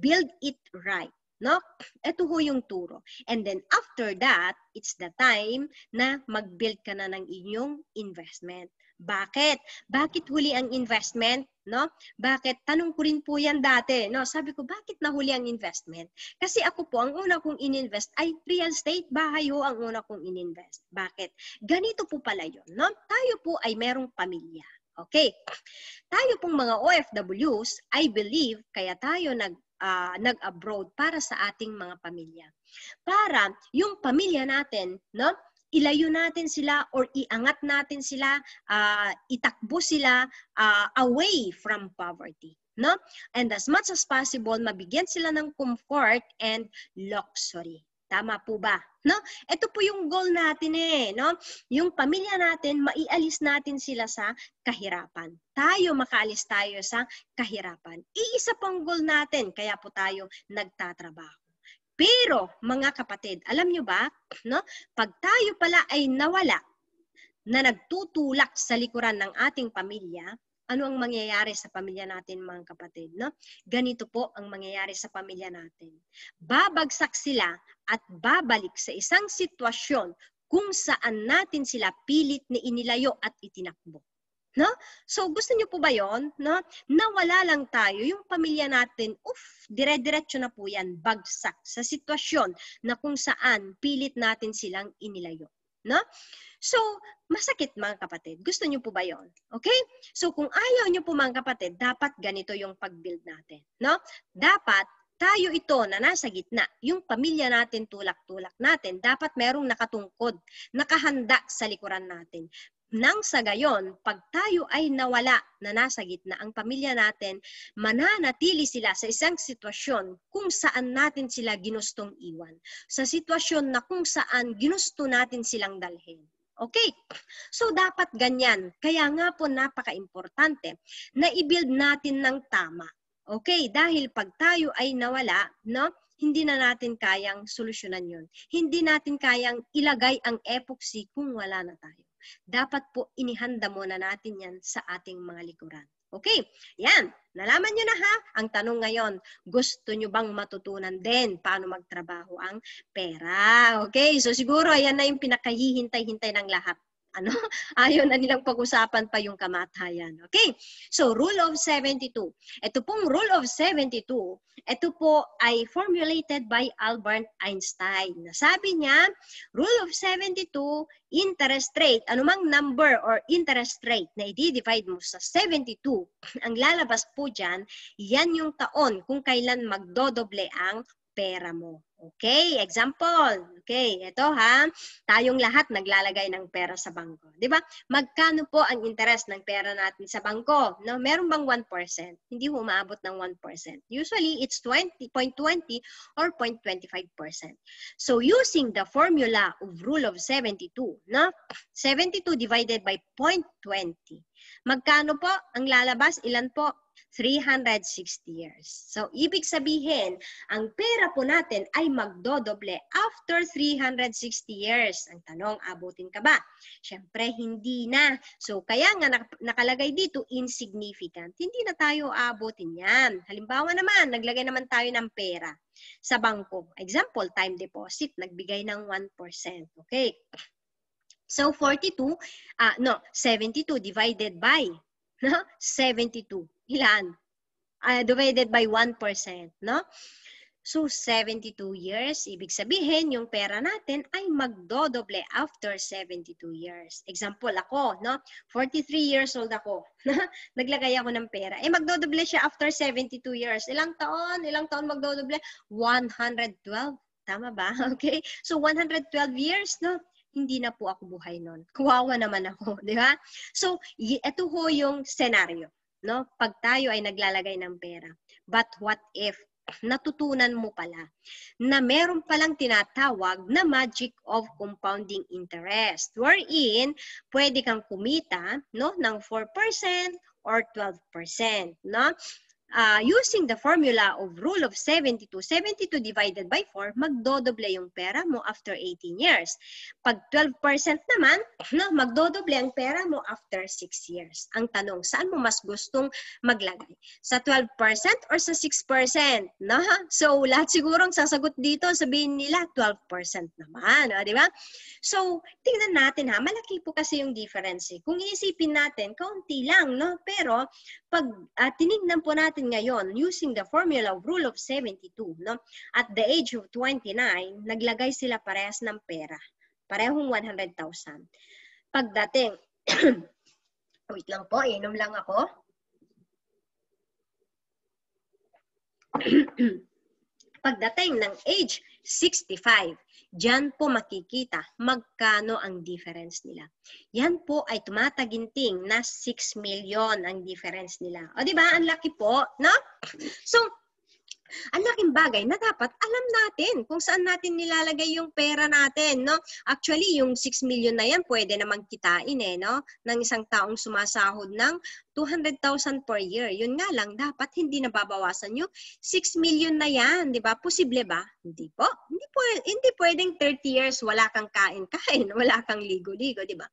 Build it right, no? Ito ho yung turo. And then after that, it's the time na mag-build ka na ng inyong investment. Bakit? Bakit huli ang investment? No? Bakit? Tanong ko rin po yan dati. No? Sabi ko, bakit nahuli ang investment? Kasi ako po, ang una kong ininvest ay real estate, bahay ho ang una kong ininvest. Bakit? Ganito po pala yun. No? Tayo po ay merong pamilya. Okay. Tayo pong mga OFWs, I believe, kaya tayo nag uh, nag-abroad para sa ating mga pamilya. Para yung pamilya natin, no? ilayo natin sila or iangat natin sila, uh, itakbo sila uh, away from poverty. No? And as much as possible, mabigyan sila ng comfort and luxury. Tama po ba? No? Ito po yung goal natin eh, no? Yung pamilya natin, maialis natin sila sa kahirapan. Tayo makaalis tayo sa kahirapan. Iisa pang goal natin, kaya po tayo nagtatrabaho. Pero mga kapatid, alam nyo ba, no? pag tayo pala ay nawala na nagtutulak sa likuran ng ating pamilya, ano ang mangyayari sa pamilya natin mga kapatid? No? Ganito po ang mangyayari sa pamilya natin. Babagsak sila at babalik sa isang sitwasyon kung saan natin sila pilit na inilayo at itinakbo. No? So, gusto niyo po ba yon? No? Nawala lang tayo. Yung pamilya natin, uff, dire-diretso na po yan, bagsak sa sitwasyon na kung saan pilit natin silang inilayo. No? So, masakit mga kapatid. Gusto niyo po ba yon? Okay? So, kung ayaw niyo po mga kapatid, dapat ganito yung pag-build natin. No? Dapat tayo ito na nasa gitna, yung pamilya natin, tulak-tulak natin, dapat merong nakatungkod, nakahanda sa likuran natin. Nang sa gayon, pag tayo ay nawala na nasa gitna ang pamilya natin, mananatili sila sa isang sitwasyon kung saan natin sila ginustong iwan. Sa sitwasyon na kung saan ginusto natin silang dalhin. Okay? So, dapat ganyan. Kaya nga po napaka-importante na i-build natin ng tama. Okay? Dahil pag tayo ay nawala, no? hindi na natin kayang solusyonan yun. Hindi natin kayang ilagay ang epoxy kung wala na tayo dapat po inihanda muna natin yan sa ating mga likuran. Okay, yan. Nalaman nyo na ha. Ang tanong ngayon, gusto nyo bang matutunan din paano magtrabaho ang pera? Okay, so siguro ayan na yung pinakahihintay-hintay ng lahat ano, ayaw na nilang pag-usapan pa yung kamatayan. Okay? So, rule of 72. Ito pong rule of 72, ito po ay formulated by Albert Einstein. Sabi niya, rule of 72, interest rate, anumang number or interest rate na i-divide mo sa 72, ang lalabas po dyan, yan yung taon kung kailan magdodoble ang pera mo. Okay, example. Okay, ito ha. Tayong lahat naglalagay ng pera sa bangko. 'Di ba? Magkano po ang interest ng pera natin sa bangko? No, meron bang 1%? Hindi ho umaabot ng 1%. Usually it's 20.20 .20 or 0.25%. So using the formula of rule of 72, no? 72 divided by 0.20. Magkano po ang lalabas? Ilan po? 360 years. So, ibig sabihin, ang pera po natin ay magdodoble after 360 years. Ang tanong, abutin ka ba? Siyempre, hindi na. So, kaya nga nakalagay dito, insignificant. Hindi na tayo abutin yan. Halimbawa naman, naglagay naman tayo ng pera sa bangko. Example, time deposit, nagbigay ng 1%. Okay. So 42, uh, ah, no, 72 divided by no? 72. Ilan? Uh, divided by 1%, no? So, 72 years, ibig sabihin, yung pera natin ay magdodoble after 72 years. Example, ako, no? 43 years old ako. Naglagay ako ng pera. Eh, magdodoble siya after 72 years. Ilang taon? Ilang taon magdodoble? 112. Tama ba? Okay? So, 112 years, no? hindi na po ako buhay noon. Kuwawa naman ako, di ba? So, ito ho yung scenario, no? Pag tayo ay naglalagay ng pera. But what if natutunan mo pala na meron palang tinatawag na magic of compounding interest wherein pwede kang kumita no ng 4% or 12%, no? uh, using the formula of rule of 72, 72 divided by 4, magdodoble yung pera mo after 18 years. Pag 12% naman, no, magdodoble ang pera mo after 6 years. Ang tanong, saan mo mas gustong maglagay? Sa 12% or sa 6%? No? So, lahat siguro ang sasagot dito, sabihin nila 12% naman. No? Di ba? So, tingnan natin ha, malaki po kasi yung difference. Eh. Kung iisipin natin, kaunti lang, no? Pero, pag uh, tinignan po natin natin ngayon, using the formula of rule of 72, no? at the age of 29, naglagay sila parehas ng pera. Parehong 100,000. Pagdating, wait lang po, inom lang ako. Pagdating ng age 65. Diyan po makikita magkano ang difference nila. Yan po ay tumataginting na 6 million ang difference nila. O di ba? Ang laki po, no? So, ang laking bagay na dapat alam natin kung saan natin nilalagay yung pera natin, no? Actually, yung 6 million na yan pwede namang kitain eh, no? Ng isang taong sumasahod ng 200,000 per year. Yun nga lang, dapat hindi nababawasan yung 6 million na yan, di ba? Posible ba? Hindi po. Hindi, po, hindi pwedeng 30 years wala kang kain-kain, wala kang ligo-ligo, di ba?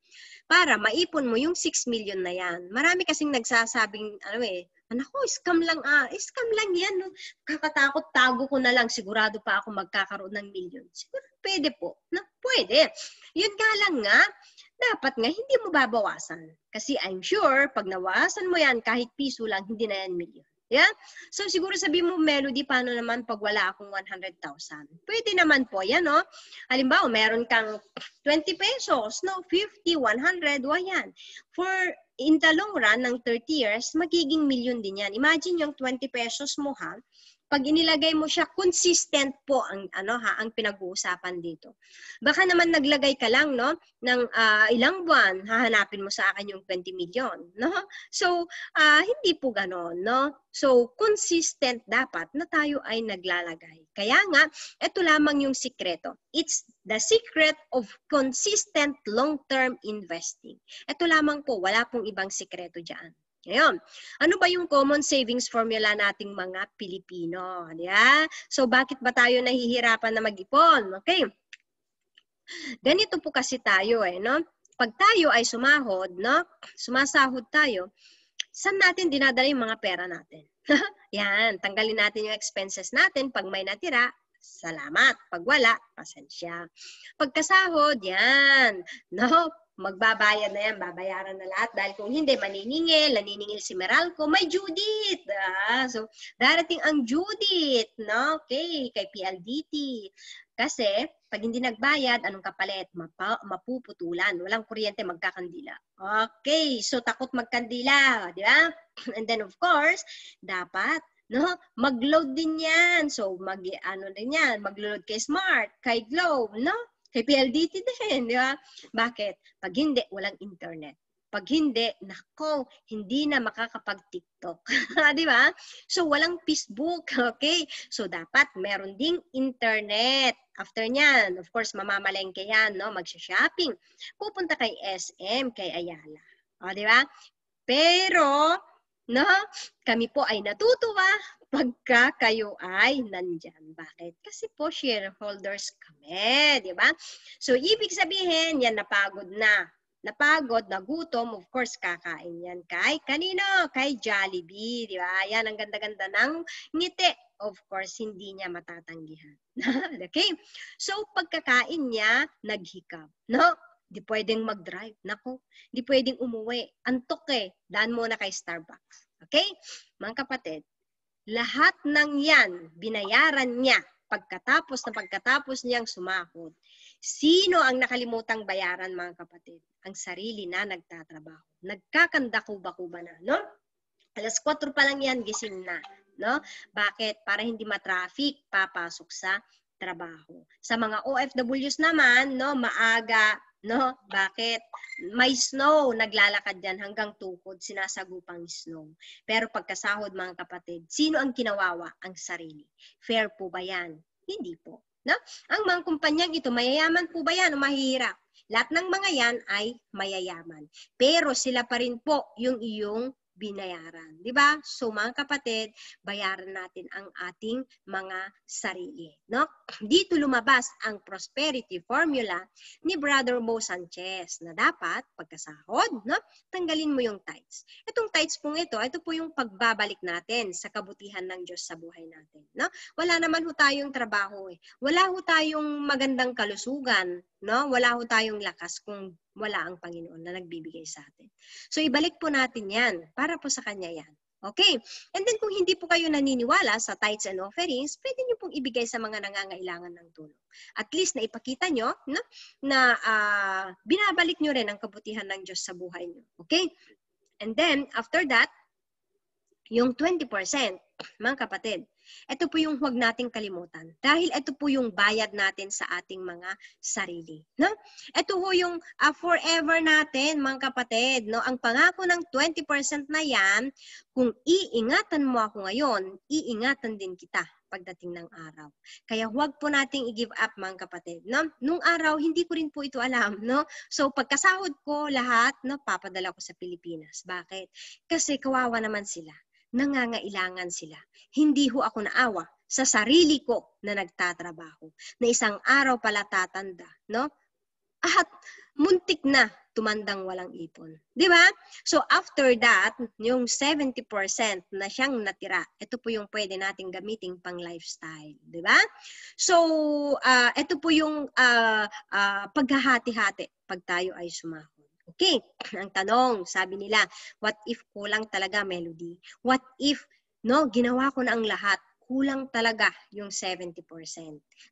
Para maipon mo yung 6 million na yan. Marami kasing nagsasabing, ano eh, Anako, scam lang ah. Eh, scam lang yan. No? Kakatakot, tago ko na lang. Sigurado pa ako magkakaroon ng million. Siguro pwede po. Na, pwede. Yun nga lang nga, dapat nga hindi mo babawasan. Kasi I'm sure, pag nawasan mo yan, kahit piso lang, hindi na yan milyon. Yeah? So siguro sabi mo, Melody, paano naman pag wala akong 100,000? Pwede naman po yan, no? Oh. Halimbawa, meron kang 20 pesos, no? 50, 100, o yan. For in the long run, ng 30 years, magiging milyon din yan. Imagine yung 20 pesos mo, ha? pag inilagay mo siya, consistent po ang ano ha, ang pinag-uusapan dito. Baka naman naglagay ka lang no ng uh, ilang buwan, hahanapin mo sa akin yung 20 million, no? So, uh, hindi po ganoon, no? So, consistent dapat na tayo ay naglalagay. Kaya nga, ito lamang yung sikreto. It's the secret of consistent long-term investing. Ito lamang po, wala pong ibang sikreto diyan. Ngayon, ano ba yung common savings formula nating mga Pilipino? Yeah? So bakit ba tayo nahihirapan na mag-ipon? Okay. Ganito po kasi tayo eh, no? Pag tayo ay sumahod, no? Sumasahod tayo, saan natin dinadala yung mga pera natin? Yan, tanggalin natin yung expenses natin pag may natira, salamat. Pag wala, pasensya. Pagkasahod, yan. No, magbabayad na yan, babayaran na lahat. Dahil kung hindi, maniningil, naniningil si Meralco, may Judith. Ah, so, darating ang Judith, no? Okay, kay PLDT. Kasi, pag hindi nagbayad, anong kapalit? Mapa, mapuputulan. Walang kuryente, magkakandila. Okay, so takot magkandila, di ba? And then, of course, dapat no? Mag-load din 'yan. So mag ano din 'yan, mag-load kay Smart, kay Globe, no? Kay PLDT din, di ba? Bakit? Pag hindi, walang internet. Pag hindi, nako, hindi na makakapag-TikTok. di ba? So, walang Facebook. Okay? So, dapat meron ding internet. After nyan, of course, mamamalengke yan, no? Magsha-shopping. Pupunta kay SM, kay Ayala. O, di ba? Pero, no, kami po ay natutuwa pagka kayo ay nandyan. Bakit? Kasi po shareholders kami, di ba? So, ibig sabihin, yan napagod na. Napagod, nagutom, of course, kakain yan kay kanino? Kay Jollibee, di ba? Yan ang ganda-ganda ng ngiti. Of course, hindi niya matatanggihan. okay? So, pagkakain niya, naghikap. No? Di pwedeng mag-drive. Nako, di pwedeng umuwi. Antok eh. Daan muna kay Starbucks. Okay? Mga kapatid, lahat ng yan, binayaran niya pagkatapos na pagkatapos niyang sumahod. Sino ang nakalimutang bayaran mga kapatid? Ang sarili na nagtatrabaho. Nagkakanda kuba ba na, no? Alas 4 pa lang yan, gising na. No? Bakit? Para hindi ma-traffic, papasok sa trabaho. Sa mga OFWs naman, no, maaga No? Bakit? May snow, naglalakad yan hanggang tukod, sinasagupang snow. Pero pagkasahod mga kapatid, sino ang kinawawa? Ang sarili. Fair po ba yan? Hindi po. No? Ang mga kumpanyang ito, mayayaman po ba yan o mahihirap? Lahat ng mga yan ay mayayaman. Pero sila pa rin po yung iyong binayaran. Di ba? So mga kapatid, bayaran natin ang ating mga sarili. No? Dito lumabas ang prosperity formula ni Brother Mo Sanchez na dapat pagkasahod, no? tanggalin mo yung tithes. Itong tithes pong ito, ito po yung pagbabalik natin sa kabutihan ng Diyos sa buhay natin. No? Wala naman ho tayong trabaho eh. Wala ho tayong magandang kalusugan, no? Wala ho tayong lakas kung wala ang Panginoon na nagbibigay sa atin. So ibalik po natin yan. Para po sa Kanya yan. Okay? And then kung hindi po kayo naniniwala sa tithes and offerings, pwede niyo pong ibigay sa mga nangangailangan ng tulong. At least na ipakita nyo no, na uh, binabalik niyo rin ang kabutihan ng Diyos sa buhay niyo. Okay? And then, after that, yung 20%, mga kapatid, ito po yung huwag nating kalimutan. Dahil ito po yung bayad natin sa ating mga sarili. No? Ito po yung uh, forever natin, mga kapatid. No? Ang pangako ng 20% na yan, kung iingatan mo ako ngayon, iingatan din kita pagdating ng araw. Kaya huwag po nating i-give up mga kapatid, no? Nung araw hindi ko rin po ito alam, no? So pagkasahod ko lahat, no, papadala ko sa Pilipinas. Bakit? Kasi kawawa naman sila nangangailangan sila. Hindi ho ako naawa sa sarili ko na nagtatrabaho, na isang araw pala tatanda, no? At muntik na tumandang walang ipon. Di ba? So after that, yung 70% na siyang natira, ito po yung pwede nating gamitin pang lifestyle. Di ba? So uh, ito po yung uh, uh, paghahati-hati pag tayo ay sumako. Okay, Ang tanong, sabi nila, what if kulang talaga melody? What if, no, ginawa ko na ang lahat, kulang talaga yung 70%,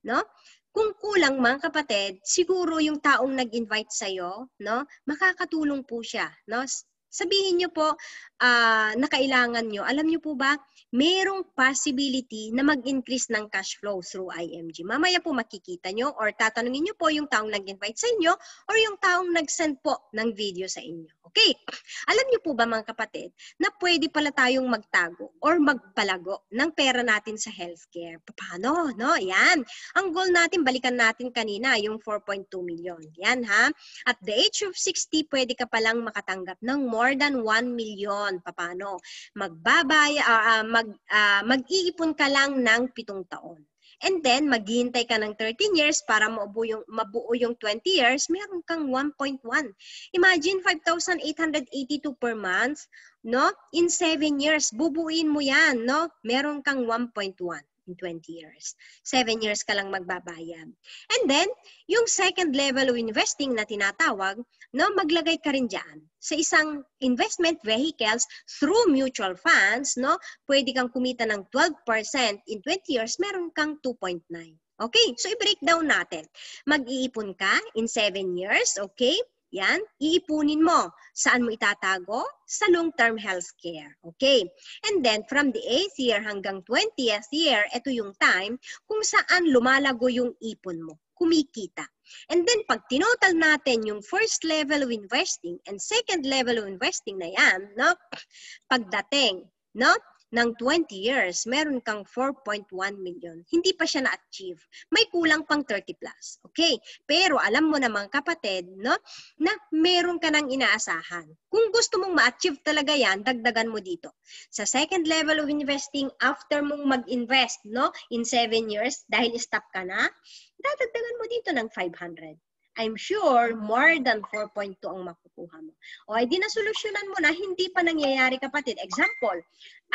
no? Kung kulang man kapatid, siguro yung taong nag-invite sa iyo, no, makakatulong po siya, no? sabihin nyo po uh, na kailangan nyo, alam nyo po ba, merong possibility na mag-increase ng cash flow through IMG. Mamaya po makikita nyo or tatanungin nyo po yung taong nag-invite sa inyo or yung taong nag-send po ng video sa inyo. Okay? Alam nyo po ba mga kapatid na pwede pala tayong magtago or magpalago ng pera natin sa healthcare? Paano? No? Yan. Ang goal natin, balikan natin kanina yung 4.2 million. Yan ha. At the age of 60, pwede ka palang makatanggap ng more more than 1 million. Paano? Magbabay, uh, uh, mag, uh, mag-iipon ka lang ng 7 taon. And then, maghihintay ka ng 13 years para mabuo yung, mabuo yung 20 years, meron kang 1.1. Imagine 5,882 per month, no? In 7 years, bubuin mo yan, no? Meron kang 1.1 in 20 years. 7 years ka lang magbabayad. And then, yung second level of investing na tinatawag, no, maglagay ka rin dyan sa isang investment vehicles through mutual funds, no, pwede kang kumita ng 12% in 20 years, meron kang 2.9. Okay, so i breakdown natin. Mag-iipon ka in 7 years, okay? Yan, iipunin mo. Saan mo itatago? Sa long-term health care. Okay. And then, from the 8th year hanggang 20th year, ito yung time kung saan lumalago yung ipon mo. Kumikita. And then, pag tinotal natin yung first level of investing and second level of investing na yan, no? pagdating no? ng 20 years, meron kang 4.1 million. Hindi pa siya na-achieve. May kulang pang 30 plus. Okay? Pero alam mo naman kapatid, no? Na meron ka ng inaasahan. Kung gusto mong ma-achieve talaga yan, dagdagan mo dito. Sa second level of investing, after mong mag-invest, no? In 7 years, dahil stop ka na, dadagdagan mo dito ng 500. I'm sure more than 4.2 ang makukuha mo. O, ay na mo na hindi pa nangyayari kapatid. Example,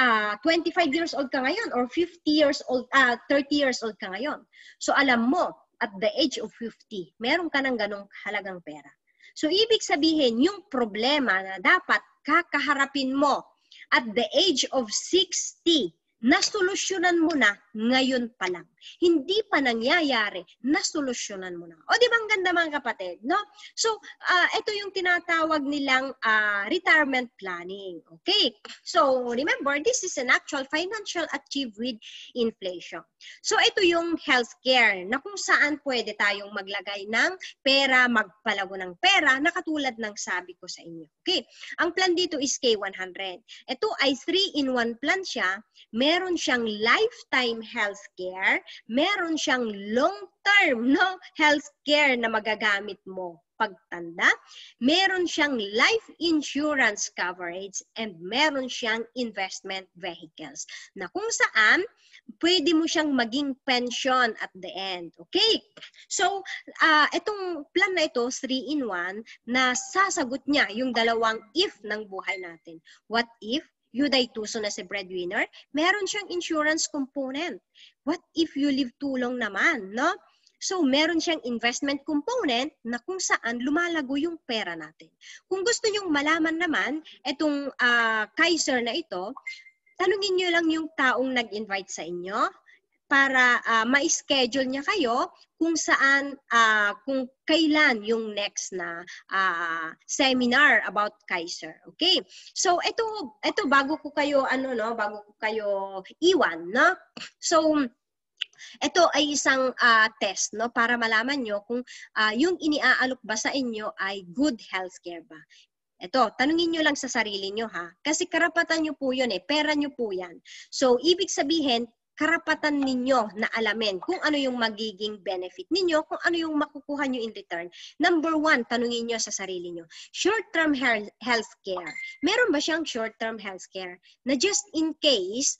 uh, ah, 25 years old ka ngayon or 50 years old, uh, ah, 30 years old ka ngayon. So, alam mo, at the age of 50, meron ka ng ganong halagang pera. So, ibig sabihin, yung problema na dapat kakaharapin mo at the age of 60, nasolusyonan mo na ngayon pa lang hindi pa nangyayari, nasolusyonan mo na. O di ba ang ganda mga kapatid, no? So, uh, ito yung tinatawag nilang uh, retirement planning. Okay? So, remember, this is an actual financial achieve with inflation. So, ito yung healthcare na kung saan pwede tayong maglagay ng pera, magpalago ng pera, na katulad ng sabi ko sa inyo. Okay? Ang plan dito is K100. Ito ay 3-in-1 plan siya. Meron siyang lifetime healthcare meron siyang long-term no, health care na magagamit mo pagtanda, meron siyang life insurance coverage, and meron siyang investment vehicles na kung saan pwede mo siyang maging pension at the end. Okay? So, uh, itong plan na ito, 3-in-1, na sasagot niya yung dalawang if ng buhay natin. What if? Yuday Tuso na si breadwinner, meron siyang insurance component. What if you live too long naman, no? So, meron siyang investment component na kung saan lumalago yung pera natin. Kung gusto nyong malaman naman itong uh, Kaiser na ito, tanungin niyo lang yung taong nag-invite sa inyo, para uh, ma-schedule niya kayo kung saan uh, kung kailan yung next na uh, seminar about Kaiser. Okay? So ito ito bago ko kayo ano no, bago ko kayo iwan, no? So ito ay isang uh, test no para malaman nyo kung uh, yung iniaalok ba sa inyo ay good healthcare ba. Ito, tanungin nyo lang sa sarili nyo ha. Kasi karapatan nyo po yun eh. Pera nyo po yan. So, ibig sabihin, karapatan ninyo na alamin kung ano yung magiging benefit ninyo, kung ano yung makukuha nyo in return. Number one, tanungin nyo sa sarili nyo. Short-term health care. Meron ba siyang short-term health care? Na just in case,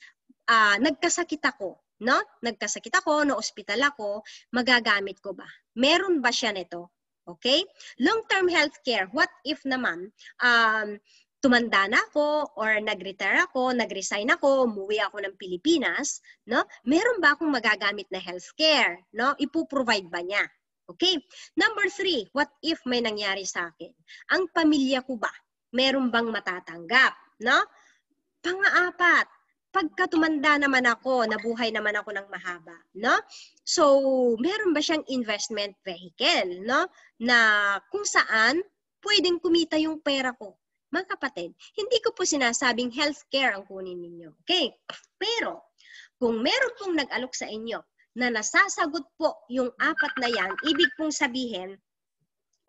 uh, nagkasakit ako, no? Nagkasakit ako, na ospital ako, magagamit ko ba? Meron ba siya nito? Okay? Long-term health care, what if naman, um, tumanda na ako or nag-retire ako, nag-resign ako, umuwi ako ng Pilipinas, no? Meron ba akong magagamit na healthcare, no? Ipo-provide ba niya? Okay? Number three, what if may nangyari sa akin? Ang pamilya ko ba? Meron bang matatanggap, no? Pang-apat, pagka tumanda naman ako, nabuhay naman ako ng mahaba, no? So, meron ba siyang investment vehicle, no? Na kung saan pwedeng kumita yung pera ko mga kapatid, hindi ko po sinasabing healthcare ang kunin ninyo. Okay? Pero, kung meron pong nag-alok sa inyo na nasasagot po yung apat na yan, ibig pong sabihin,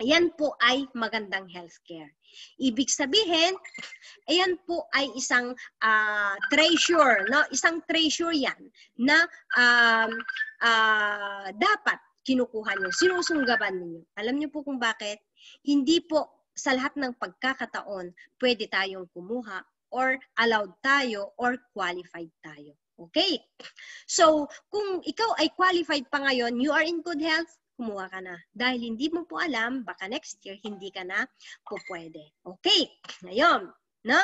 Ayan po ay magandang healthcare. Ibig sabihin, ayan po ay isang uh, treasure, no? Isang treasure 'yan na um, uh, dapat kinukuha niyo, sinusunggaban ninyo. Alam niyo po kung bakit? Hindi po sa lahat ng pagkakataon, pwede tayong kumuha or allowed tayo or qualified tayo. Okay? So, kung ikaw ay qualified pa ngayon, you are in good health, kumuha ka na. Dahil hindi mo po alam, baka next year hindi ka na po pwede. Okay? Ngayon, no?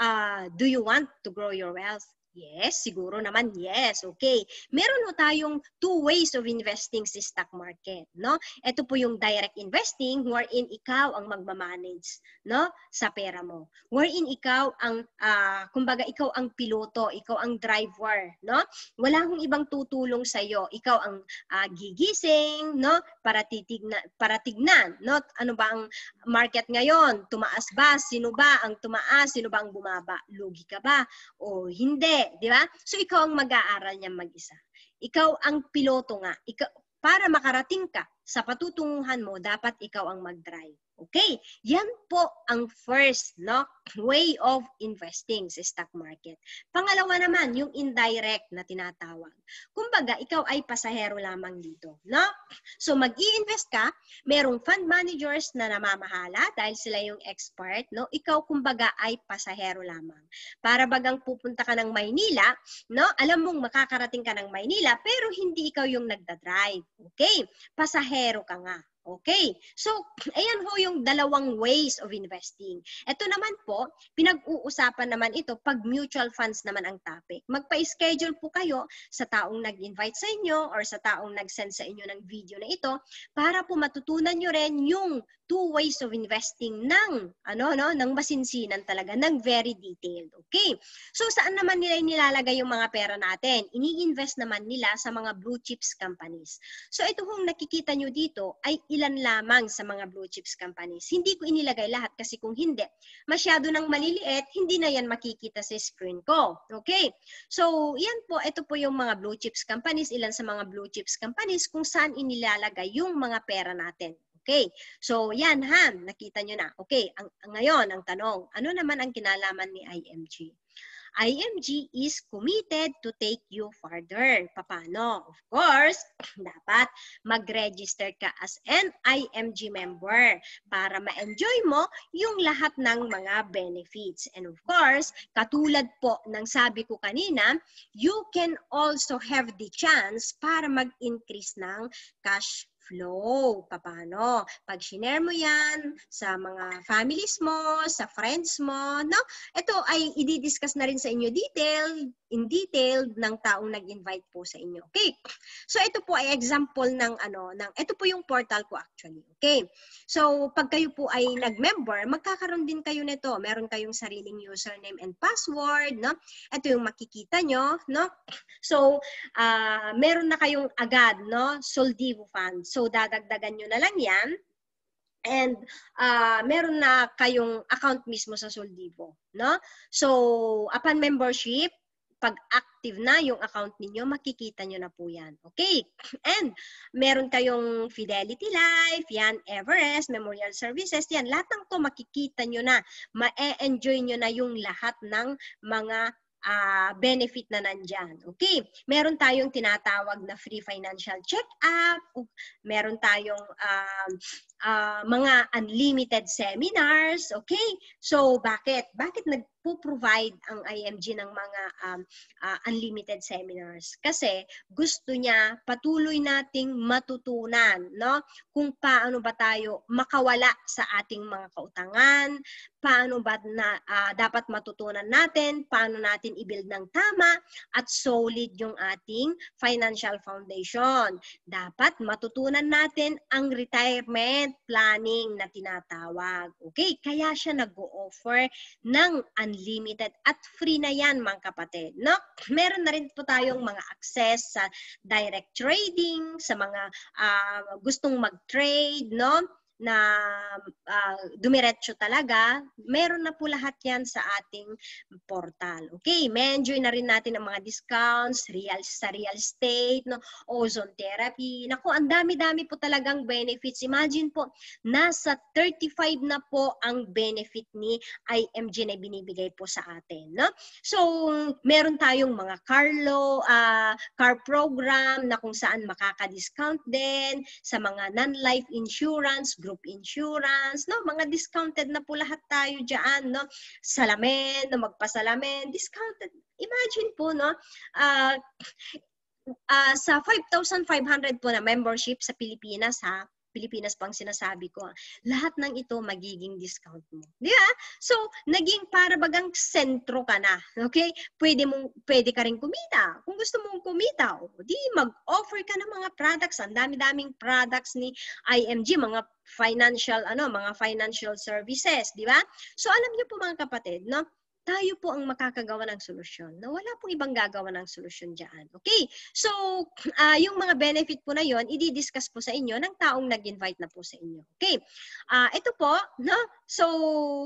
Uh, do you want to grow your wealth? Yes, siguro naman yes. Okay. Meron no tayong two ways of investing sa stock market, no? Ito po yung direct investing wherein ikaw ang magmamanage, no? Sa pera mo. Wherein ikaw ang uh, kumbaga ikaw ang piloto, ikaw ang driver, no? Wala akong ibang tutulong sa iyo. Ikaw ang uh, gigising, no? Para titignan para tignan, no? Ano ba ang market ngayon? Tumaas ba? Sino ba ang tumaas? Sino ba ang bumaba? Lugi ka ba o hindi? di ba? So ikaw ang mag-aaral niyan mag-isa. Ikaw ang piloto nga. Ikaw, para makarating ka sa patutunguhan mo, dapat ikaw ang mag-drive. Okay, yan po ang first no, way of investing sa stock market. Pangalawa naman, yung indirect na tinatawag. Kumbaga, ikaw ay pasahero lamang dito. No? So mag invest ka, merong fund managers na namamahala dahil sila yung expert. No? Ikaw, kumbaga, ay pasahero lamang. Para bagang pupunta ka ng Maynila, no? alam mong makakarating ka ng Maynila, pero hindi ikaw yung nagdadrive. Okay, pasahero ka nga. Okay. So, ayan ho yung dalawang ways of investing. Ito naman po, pinag-uusapan naman ito pag mutual funds naman ang topic. Magpa-schedule po kayo sa taong nag-invite sa inyo or sa taong nag-send sa inyo ng video na ito para po matutunan nyo rin yung two ways of investing ng ano no ng masinsinan talaga ng very detailed okay so saan naman nila nilalagay yung mga pera natin ini-invest naman nila sa mga blue chips companies so ito hong nakikita nyo dito ay ilan lamang sa mga blue chips companies. Hindi ko inilagay lahat kasi kung hindi, masyado nang maliliit, hindi na yan makikita sa screen ko. Okay? So, yan po, ito po yung mga blue chips companies, ilan sa mga blue chips companies kung saan inilalagay yung mga pera natin. Okay? So, yan ha, nakita nyo na. Okay, ang, ngayon, ang tanong, ano naman ang kinalaman ni IMG? IMG is committed to take you further. Paano? Of course, dapat mag-register ka as an IMG member para ma-enjoy mo yung lahat ng mga benefits. And of course, katulad po ng sabi ko kanina, you can also have the chance para mag-increase ng cash flow. Paano? Pag shinare mo yan sa mga families mo, sa friends mo, no? Ito ay i-discuss na rin sa inyo detail in detail ng taong nag-invite po sa inyo. Okay? So ito po ay example ng ano, ng ito po yung portal ko actually. Okay? So pag kayo po ay nag-member, magkakaroon din kayo nito. Meron kayong sariling username and password, no? Ito yung makikita nyo, no? So uh, meron na kayong agad, no? Soldivo Fund. So dadagdagan nyo na lang 'yan. And uh, meron na kayong account mismo sa Soldivo, no? So upon membership, pag active na yung account ninyo, makikita nyo na po yan. Okay? And meron kayong Fidelity Life, yan, Everest, Memorial Services, yan. Lahat ng to makikita nyo na. Ma-enjoy -e nyo na yung lahat ng mga uh, benefit na nandyan. Okay, meron tayong tinatawag na free financial check-up, meron tayong um, uh, uh, mga unlimited seminars, okay? So, bakit? Bakit nagpo-provide ang IMG ng mga um, uh, unlimited seminars? Kasi gusto niya patuloy nating matutunan, no? Kung paano ba tayo makawala sa ating mga kautangan, paano ba na, uh, dapat matutunan natin, paano natin i-build ng tama at solid yung ating financial foundation. Dapat matutunan natin ang retirement event planning na tinatawag. Okay, kaya siya nag-o-offer ng unlimited at free na yan mga kapatid. No? Meron na rin po tayong mga access sa direct trading, sa mga uh, gustong mag-trade, no? na uh, dumiretso talaga, meron na po lahat yan sa ating portal. Okay, ma-enjoy na rin natin ang mga discounts, real, sa real estate, no? ozone therapy. Naku, ang dami-dami po talagang benefits. Imagine po, nasa 35 na po ang benefit ni IMG na binibigay po sa atin. No? So, meron tayong mga Carlo, uh, ah, car program na kung saan makaka-discount din, sa mga non-life insurance, group insurance, no? Mga discounted na po lahat tayo diyan, no? Salamin, no? magpasalamin, discounted. Imagine po, no? Uh, uh, sa 5,500 po na membership sa Pilipinas, ha? Pilipinas pang sinasabi ko. Lahat ng ito magiging discount mo. Di ba? So, naging para sentro ka na. Okay? Pwede, mo, pwede ka rin kumita. Kung gusto mong kumita, o, di mag-offer ka ng mga products. Ang dami-daming products ni IMG, mga financial ano, mga financial services, di ba? So alam niyo po mga kapatid, no? tayo po ang makakagawa ng solusyon. Na Wala pong ibang gagawa ng solusyon diyan. Okay? So, uh, yung mga benefit po na yon, i-discuss po sa inyo ng taong nag-invite na po sa inyo. Okay? Uh, ito po, no? so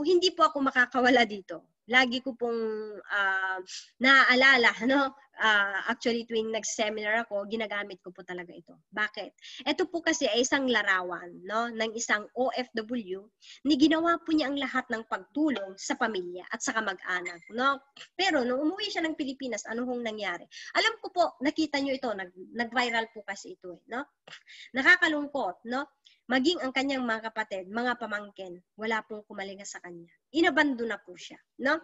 hindi po ako makakawala dito lagi ko pong uh, naaalala, no? Uh, ah, actually, tuwing nag-seminar ako, ginagamit ko po talaga ito. Bakit? Ito po kasi ay isang larawan no, ng isang OFW ni ginawa po niya ang lahat ng pagtulong sa pamilya at sa kamag-anak. No? Pero nung umuwi siya ng Pilipinas, ano hong nangyari? Alam ko po, nakita niyo ito, nag, nag-viral po kasi ito. Eh, no? Nakakalungkot. No? Maging ang kanyang mga kapatid, mga pamangkin, wala pong kumalinga sa kanya inabando na po siya. No?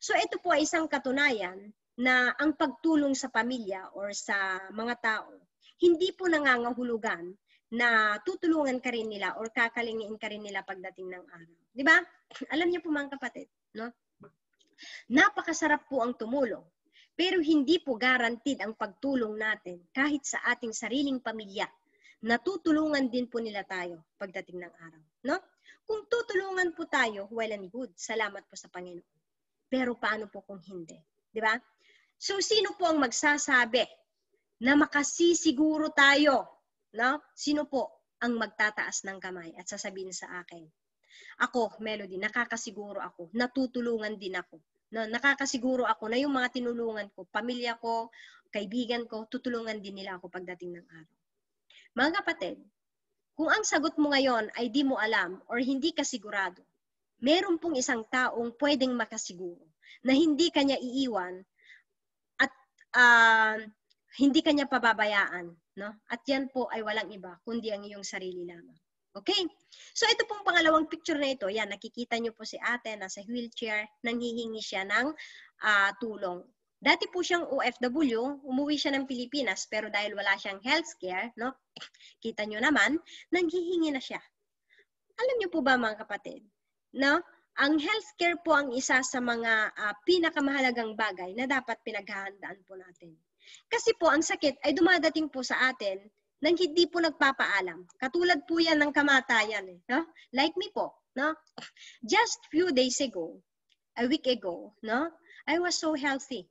So ito po ay isang katunayan na ang pagtulong sa pamilya or sa mga tao, hindi po nangangahulugan na tutulungan ka rin nila or kakalingin ka rin nila pagdating ng araw. Di ba? Alam niyo po mga kapatid, no? Napakasarap po ang tumulong. Pero hindi po guaranteed ang pagtulong natin kahit sa ating sariling pamilya. Natutulungan din po nila tayo pagdating ng araw, no? Kung tutulungan po tayo, well and good. Salamat po sa Panginoon. Pero paano po kung hindi? Di ba? So, sino po ang magsasabi na makasisiguro tayo? No? Sino po ang magtataas ng kamay at sasabihin sa akin? Ako, Melody, nakakasiguro ako. Natutulungan din ako. No, nakakasiguro ako na yung mga tinulungan ko, pamilya ko, kaibigan ko, tutulungan din nila ako pagdating ng araw. Mga kapatid, kung ang sagot mo ngayon ay di mo alam or hindi ka sigurado, meron pong isang taong pwedeng makasiguro na hindi kanya iiwan at uh, hindi kanya pababayaan, no? At yan po ay walang iba kundi ang iyong sarili lamang. Okay? So ito pong pangalawang picture na ito, yan nakikita niyo po si Ate nasa wheelchair, nanghihingi siya ng uh, tulong. Dati po siyang OFW, umuwi siya ng Pilipinas pero dahil wala siyang healthcare, no? Kita nyo naman, naghihingi na siya. Alam niyo po ba mga kapatid, no? Ang healthcare po ang isa sa mga uh, pinakamahalagang bagay na dapat pinaghahandaan po natin. Kasi po ang sakit ay dumadating po sa atin nang hindi po nagpapaalam. Katulad po yan ng kamatayan. Eh, no? Like me po. No? Just few days ago, a week ago, no? I was so healthy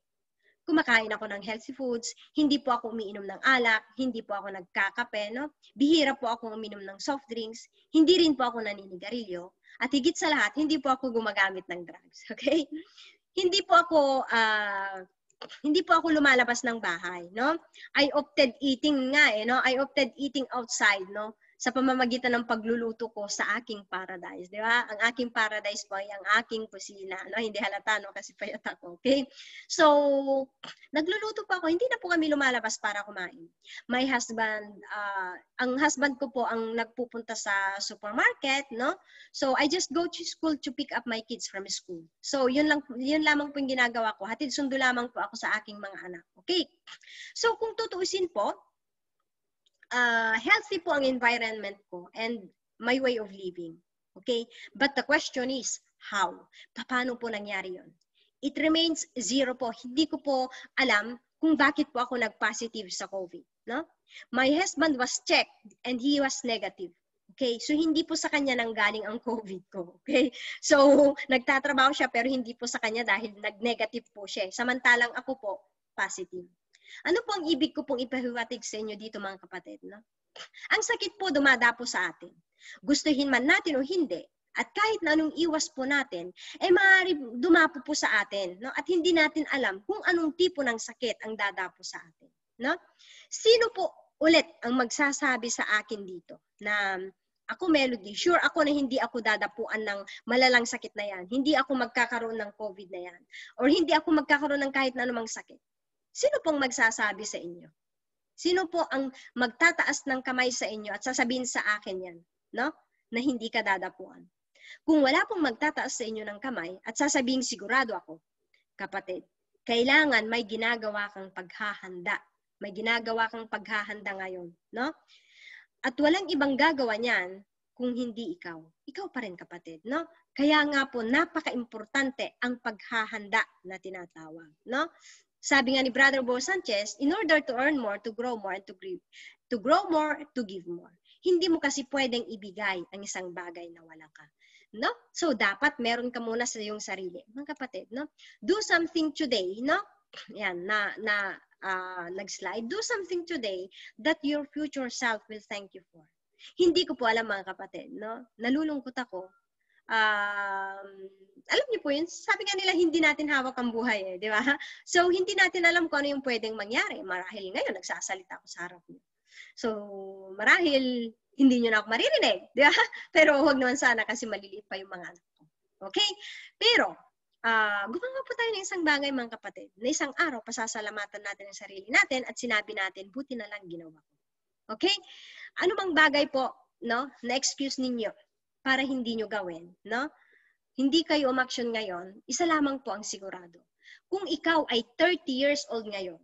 kumakain ako ng healthy foods, hindi po ako umiinom ng alak, hindi po ako nagkakape, no? Bihira po ako uminom ng soft drinks, hindi rin po ako naninigarilyo, at higit sa lahat, hindi po ako gumagamit ng drugs, okay? Hindi po ako uh, hindi po ako lumalabas ng bahay, no? I opted eating nga eh, no? I opted eating outside, no? sa pamamagitan ng pagluluto ko sa aking paradise. Di ba? Ang aking paradise po ay ang aking kusina. No? Hindi halata, no? Kasi payat ako. Okay? So, nagluluto po ako. Hindi na po kami lumalabas para kumain. My husband, uh, ang husband ko po ang nagpupunta sa supermarket, no? So, I just go to school to pick up my kids from school. So, yun, lang, yun lamang po yung ginagawa ko. Hatid sundo lamang po ako sa aking mga anak. Okay? So, kung tutuusin po, uh, healthy po ang environment ko and my way of living. Okay? But the question is, how? Paano po nangyari yon? It remains zero po. Hindi ko po alam kung bakit po ako nag-positive sa COVID. No? My husband was checked and he was negative. Okay, so hindi po sa kanya nanggaling ang COVID ko. Okay? So, nagtatrabaho siya pero hindi po sa kanya dahil nag-negative po siya. Samantalang ako po, positive. Ano po ang ibig ko pong ipahiwatig sa inyo dito mga kapatid? No? Ang sakit po dumadapo sa atin. Gustuhin man natin o hindi, at kahit na anong iwas po natin, eh maaari dumapo po sa atin. No? At hindi natin alam kung anong tipo ng sakit ang dadapo sa atin. No? Sino po ulit ang magsasabi sa akin dito na um, ako melody, sure ako na hindi ako dadapuan ng malalang sakit na yan. Hindi ako magkakaroon ng COVID na yan. Or hindi ako magkakaroon ng kahit na anumang sakit. Sino pong magsasabi sa inyo? Sino po ang magtataas ng kamay sa inyo at sasabihin sa akin yan, no? Na hindi ka dadapuan. Kung wala pong magtataas sa inyo ng kamay at sasabihin sigurado ako, kapatid, kailangan may ginagawa kang paghahanda. May ginagawa kang paghahanda ngayon, no? At walang ibang gagawa niyan kung hindi ikaw. Ikaw pa rin kapatid, no? Kaya nga po napaka-importante ang paghahanda na tinatawag, no? Sabi nga ni Brother Bo Sanchez, in order to earn more, to grow more, and to give, to grow more, to give more. Hindi mo kasi pwedeng ibigay ang isang bagay na wala ka. No? So, dapat meron ka muna sa iyong sarili. Mga kapatid, no? Do something today, no? Yan, na, na uh, nag-slide. Do something today that your future self will thank you for. Hindi ko po alam mga kapatid, no? Nalulungkot ako um, alam niyo po yun, sabi nga nila hindi natin hawak ang buhay eh, di ba? So, hindi natin alam kung ano yung pwedeng mangyari. Marahil ngayon, nagsasalita ako sa harap niyo. So, marahil hindi niyo na ako maririnig, di ba? Pero huwag naman sana kasi maliliit pa yung mga anak ko. Okay? Pero, uh, gumawa po tayo ng isang bagay mga kapatid. Na isang araw, pasasalamatan natin ang sarili natin at sinabi natin, buti na lang ginawa ko. Okay? Ano mang bagay po, no, na excuse ninyo para hindi nyo gawin, no? Hindi kayo umaksyon ngayon, isa lamang po ang sigurado. Kung ikaw ay 30 years old ngayon,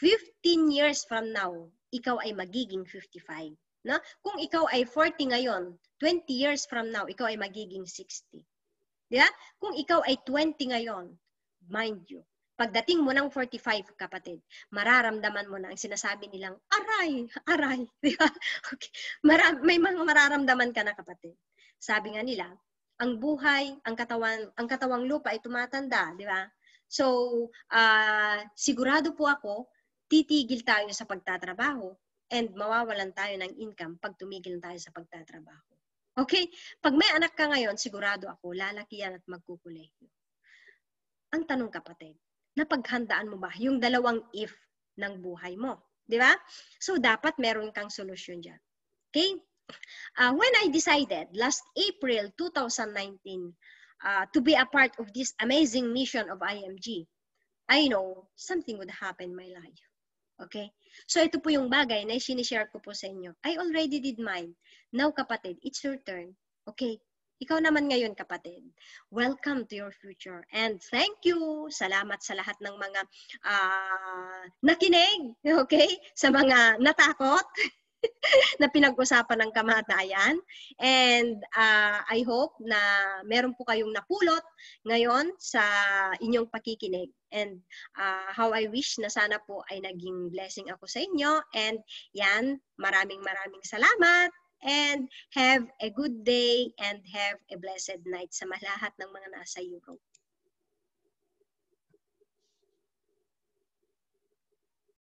15 years from now, ikaw ay magiging 55. No? Kung ikaw ay 40 ngayon, 20 years from now, ikaw ay magiging 60. Di ba? Kung ikaw ay 20 ngayon, mind you, pagdating mo ng 45, kapatid, mararamdaman mo na ang sinasabi nilang, aray, aray. Di ba? Okay. Mara- may mga mararamdaman ka na, kapatid. Sabi nga nila, ang buhay, ang katawan, ang katawang lupa ay tumatanda, di ba? So, uh, sigurado po ako, titigil tayo sa pagtatrabaho and mawawalan tayo ng income pag tumigil tayo sa pagtatrabaho. Okay? Pag may anak ka ngayon, sigurado ako, lalaki yan at magkukulehyo. Ang tanong kapatid, napaghandaan mo ba yung dalawang if ng buhay mo? Di ba? So, dapat meron kang solusyon dyan. Okay? Uh, when I decided last April 2019 uh, to be a part of this amazing mission of IMG, I know something would happen in my life. Okay? So ito po yung bagay na sinishare ko po sa inyo. I already did mine. Now kapatid, it's your turn. Okay? Ikaw naman ngayon kapatid. Welcome to your future. And thank you. Salamat sa lahat ng mga uh, nakinig. Okay? Sa mga natakot. na pinag-usapan ng kamatayan. And uh, I hope na meron po kayong napulot ngayon sa inyong pakikinig. And uh, how I wish na sana po ay naging blessing ako sa inyo. And yan, maraming maraming salamat. And have a good day and have a blessed night sa lahat ng mga nasa Europe.